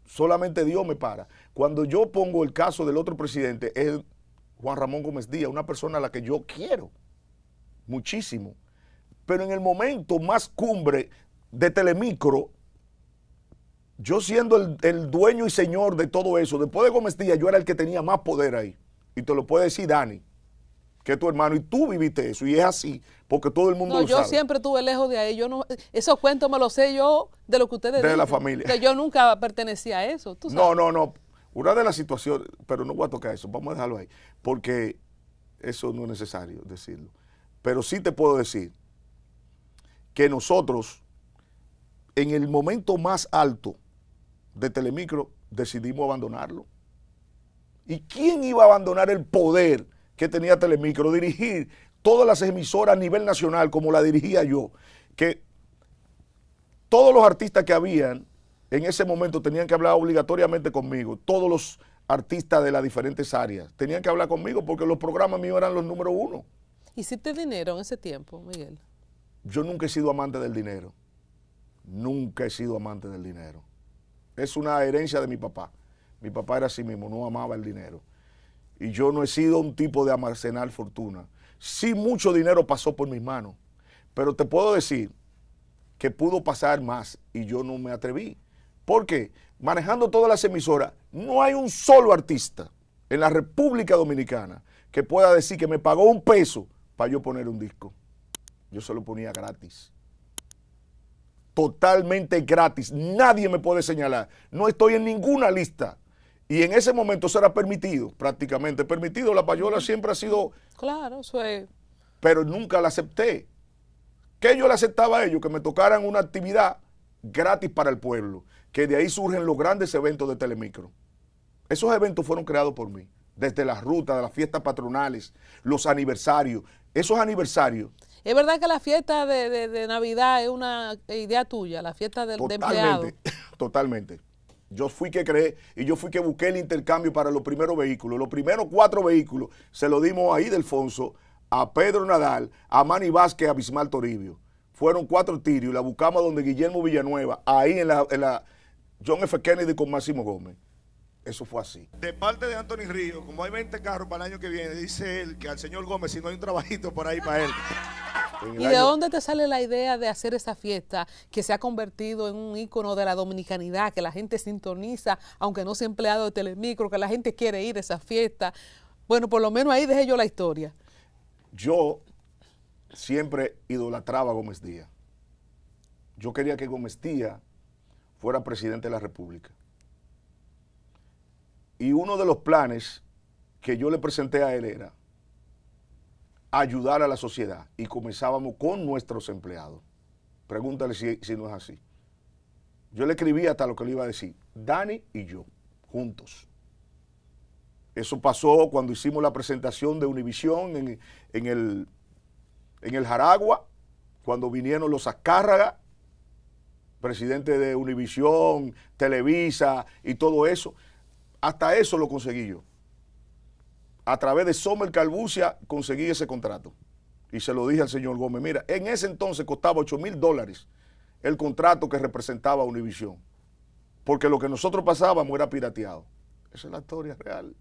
Solamente Dios me para. Cuando yo pongo el caso del otro presidente, es Juan Ramón Gómez Díaz, una persona a la que yo quiero muchísimo. Pero en el momento más cumbre de Telemicro, yo siendo el, el, dueño y señor de todo eso, después de Gómez Díaz, yo era el que tenía más poder ahí. Y te lo puede decir Dani que tu hermano y tú viviste eso y es así porque todo el mundo no, yo siempre estuve lejos de ahí yo no esos cuentos me los sé yo de lo que ustedes de la familia que yo nunca pertenecía a eso no no no una de las situaciones pero no voy a tocar eso vamos a dejarlo ahí porque eso no es necesario decirlo pero sí te puedo decir que nosotros en el momento más alto de Telemicro decidimos abandonarlo ¿Y quién iba a abandonar el poder que tenía Telemicro, dirigir todas las emisoras a nivel nacional como la dirigía yo, que todos los artistas que habían en ese momento tenían que hablar obligatoriamente conmigo, todos los artistas de las diferentes áreas tenían que hablar conmigo porque los programas míos eran los número uno. ¿Hiciste dinero en ese tiempo, Miguel? Yo nunca he sido amante del dinero. Nunca he sido amante del dinero. Es una herencia de mi papá. Mi papá era así mismo, no amaba el dinero. Y yo no he sido un tipo de almacenar fortuna. Sí, mucho dinero pasó por mis manos, pero te puedo decir que pudo pasar más y yo no me atreví. Porque manejando todas las emisoras, no hay un solo artista en la República Dominicana que pueda decir que me pagó un peso para yo poner un disco. Yo se lo ponía gratis. Totalmente gratis. Nadie me puede señalar. No estoy en ninguna lista y en ese momento será era permitido, prácticamente permitido. La payola siempre ha sido. Claro, eso es. Pero nunca la acepté. Que yo le aceptaba a ellos que me tocaran una actividad gratis para el pueblo. Que de ahí surgen los grandes eventos de Telemicro. Esos eventos fueron creados por mí. Desde las rutas, las fiestas patronales, los aniversarios. Esos aniversarios es verdad que la fiesta de, Navidad es una idea tuya, la fiesta del, totalmente, Totalmente. Yo fui que creé y yo fui que busqué el intercambio para los primeros vehículos. Los primeros cuatro vehículos se los dimos a Idelfonso, a Pedro Nadal, a Manny Vázquez, a Bismal Toribio. Fueron cuatro tiros y la buscamos donde Guillermo Villanueva, ahí la, en la John F. Kennedy con Máximo Gómez. Eso fue así. De parte de Anthony Río, como hay 20 carros para el año que viene, dice él que al señor Gómez, si no hay un trabajito por ahí para él. ¿Y de dónde te sale la idea de hacer esa fiesta que se ha convertido en un ícono de la dominicanidad, que la gente sintoniza, aunque no sea empleado de Telemicro, que la gente quiere ir a esa fiesta? Bueno, por lo menos ahí dejé yo la historia. Yo siempre idolatraba a Gómez Díaz. Yo quería que Gómez Díaz fuera presidente de la República. Y uno de los planes que yo le presenté a él era ayudar a la sociedad y comenzábamos con nuestros empleados. Pregúntale si, no es así. Yo le escribí hasta lo que le iba a decir, Dani y yo, juntos. Eso pasó cuando hicimos la presentación de Univisión en, el, en el Jaragua, cuando vinieron los Azcárraga, presidente de Univisión, Televisa y todo eso. Hasta eso lo conseguí yo. A través de Sommer Calbucia conseguí ese contrato. Y se lo dije al señor Gómez, mira, en ese entonces costaba 8 mil dólares el contrato que representaba Univisión. Porque lo que nosotros pasábamos era pirateado. Esa es la historia real.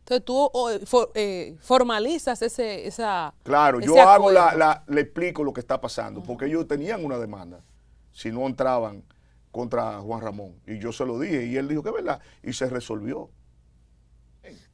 Entonces tú oh, eh, eh, formalizas ese, esa... Claro, yo hago la, le explico lo que está pasando, porque ellos tenían una demanda, si no entraban contra Juan Ramón. Y yo se lo dije y él dijo que es verdad y se resolvió.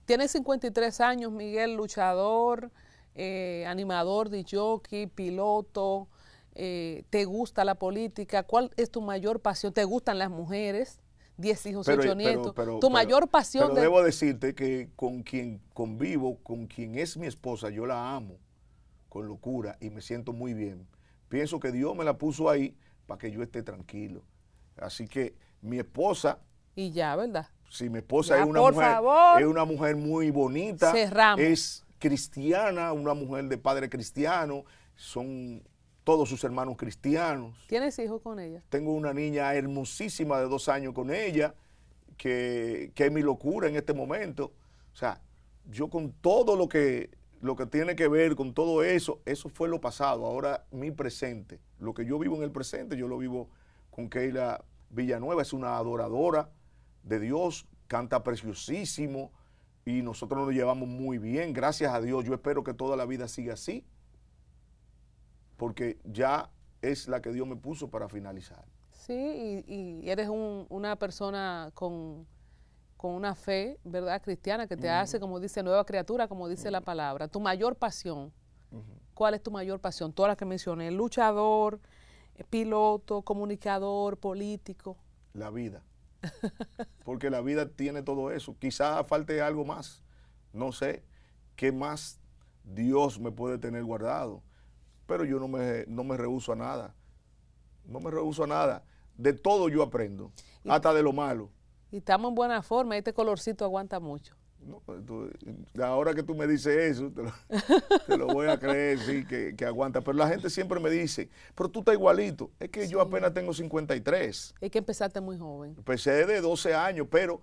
Tiene 53 años, Miguel, luchador, eh, animador de jockey, piloto. Eh, ¿Te gusta la política? ¿Cuál es tu mayor pasión? ¿Te gustan las mujeres? 10 hijos, eh, pero, nietos. Pero, tu mayor pasión. debo decirte que con quien convivo, con quien es mi esposa, yo la amo con locura y me siento muy bien. Pienso que Dios me la puso ahí para que yo esté tranquilo. Así que mi esposa. Y ya, ¿verdad? Si mi esposa es, una mujer, es una mujer muy bonita, Cerramos. es cristiana, una mujer de padre cristiano, son todos sus hermanos cristianos. ¿Tienes hijos con ella? Tengo una niña hermosísima de dos años con ella, que, que es mi locura en este momento. O sea, yo con todo lo que, lo que tiene que ver con todo eso, eso fue lo pasado, ahora mi presente. Lo que yo vivo en el presente, yo lo vivo con Keila Villanueva, es una adoradora de Dios, canta preciosísimo y nosotros nos llevamos muy bien, gracias a Dios. Yo espero que toda la vida siga así, porque ya es la que Dios me puso para finalizar. Sí, y, eres una persona con, una fe, ¿verdad? Cristiana, que te hace, como dice, nueva criatura, como dice la palabra. Tu mayor pasión, ¿cuál es tu mayor pasión? Todas las que mencioné, luchador, piloto, comunicador, político. La vida. Porque la vida tiene todo eso. Quizás falte algo más. No sé qué más Dios me puede tener guardado. Pero yo no me, no me rehuso a nada. No me rehuso a nada. De todo yo aprendo, hasta de lo malo. Y estamos en buena forma. Este colorcito aguanta mucho. No, pues eh, ahora que tú me dices eso, te lo, voy a creer, sí, que, aguanta. Pero la gente siempre me dice, pero tú estás igualito. Es que yo apenas tengo 53. Es que empezaste muy joven. Empecé de 12 años, pero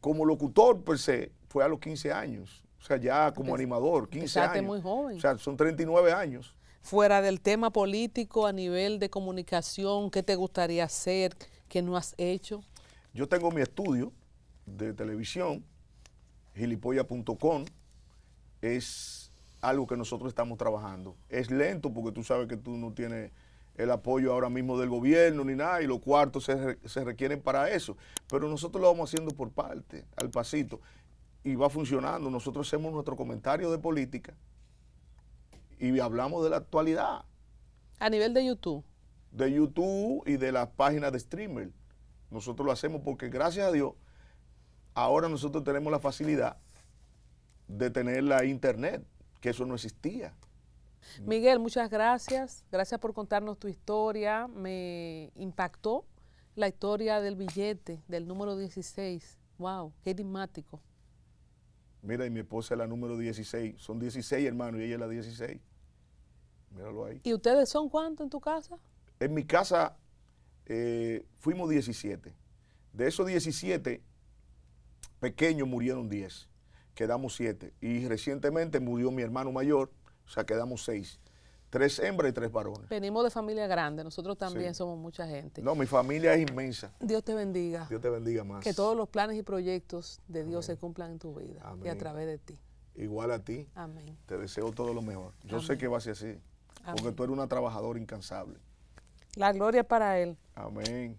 como locutor, pues se, eh, fue a los 15 años. O sea, ya como animador, 15 años. muy joven. O sea, son 39 años. Fuera del tema político, a nivel de comunicación, ¿qué te gustaría hacer? ¿Qué no has hecho? Yo tengo mi estudio de televisión gilipolla.com es algo que nosotros estamos trabajando. Es lento porque tú sabes que tú no tienes el apoyo ahora mismo del gobierno ni nada, y los cuartos se, se, requieren para eso. Pero nosotros lo vamos haciendo por parte, al pasito, y va funcionando. Nosotros hacemos nuestro comentario de política y hablamos de la actualidad. A nivel de YouTube. De YouTube y de las páginas de streamer. Nosotros lo hacemos porque gracias a Dios ahora nosotros tenemos la facilidad de tener la internet, que eso no existía. Miguel, muchas gracias. Gracias por contarnos tu historia. Me impactó la historia del billete, del número 16. Wow, qué enigmático. Mira, y mi esposa es la número 16. Son 16 hermanos y ella es la 16. Míralo ahí. ¿Y ustedes son cuántos en tu casa? En mi casa eh, fuimos 17. De esos 17, pequeños murieron 10, quedamos 7. Y recientemente murió mi hermano mayor, o sea, quedamos 6. Tres hembras y tres varones. Venimos de familia grande, nosotros también somos mucha gente. No, mi familia es inmensa. Dios te bendiga. Dios te bendiga más. Que todos los planes y proyectos de Dios se cumplan en tu vida y a través de ti. Igual a ti. Amén. Te deseo todo lo mejor. Yo sé que va a ser así, porque tú eres una trabajadora incansable. La gloria para Él. Amén.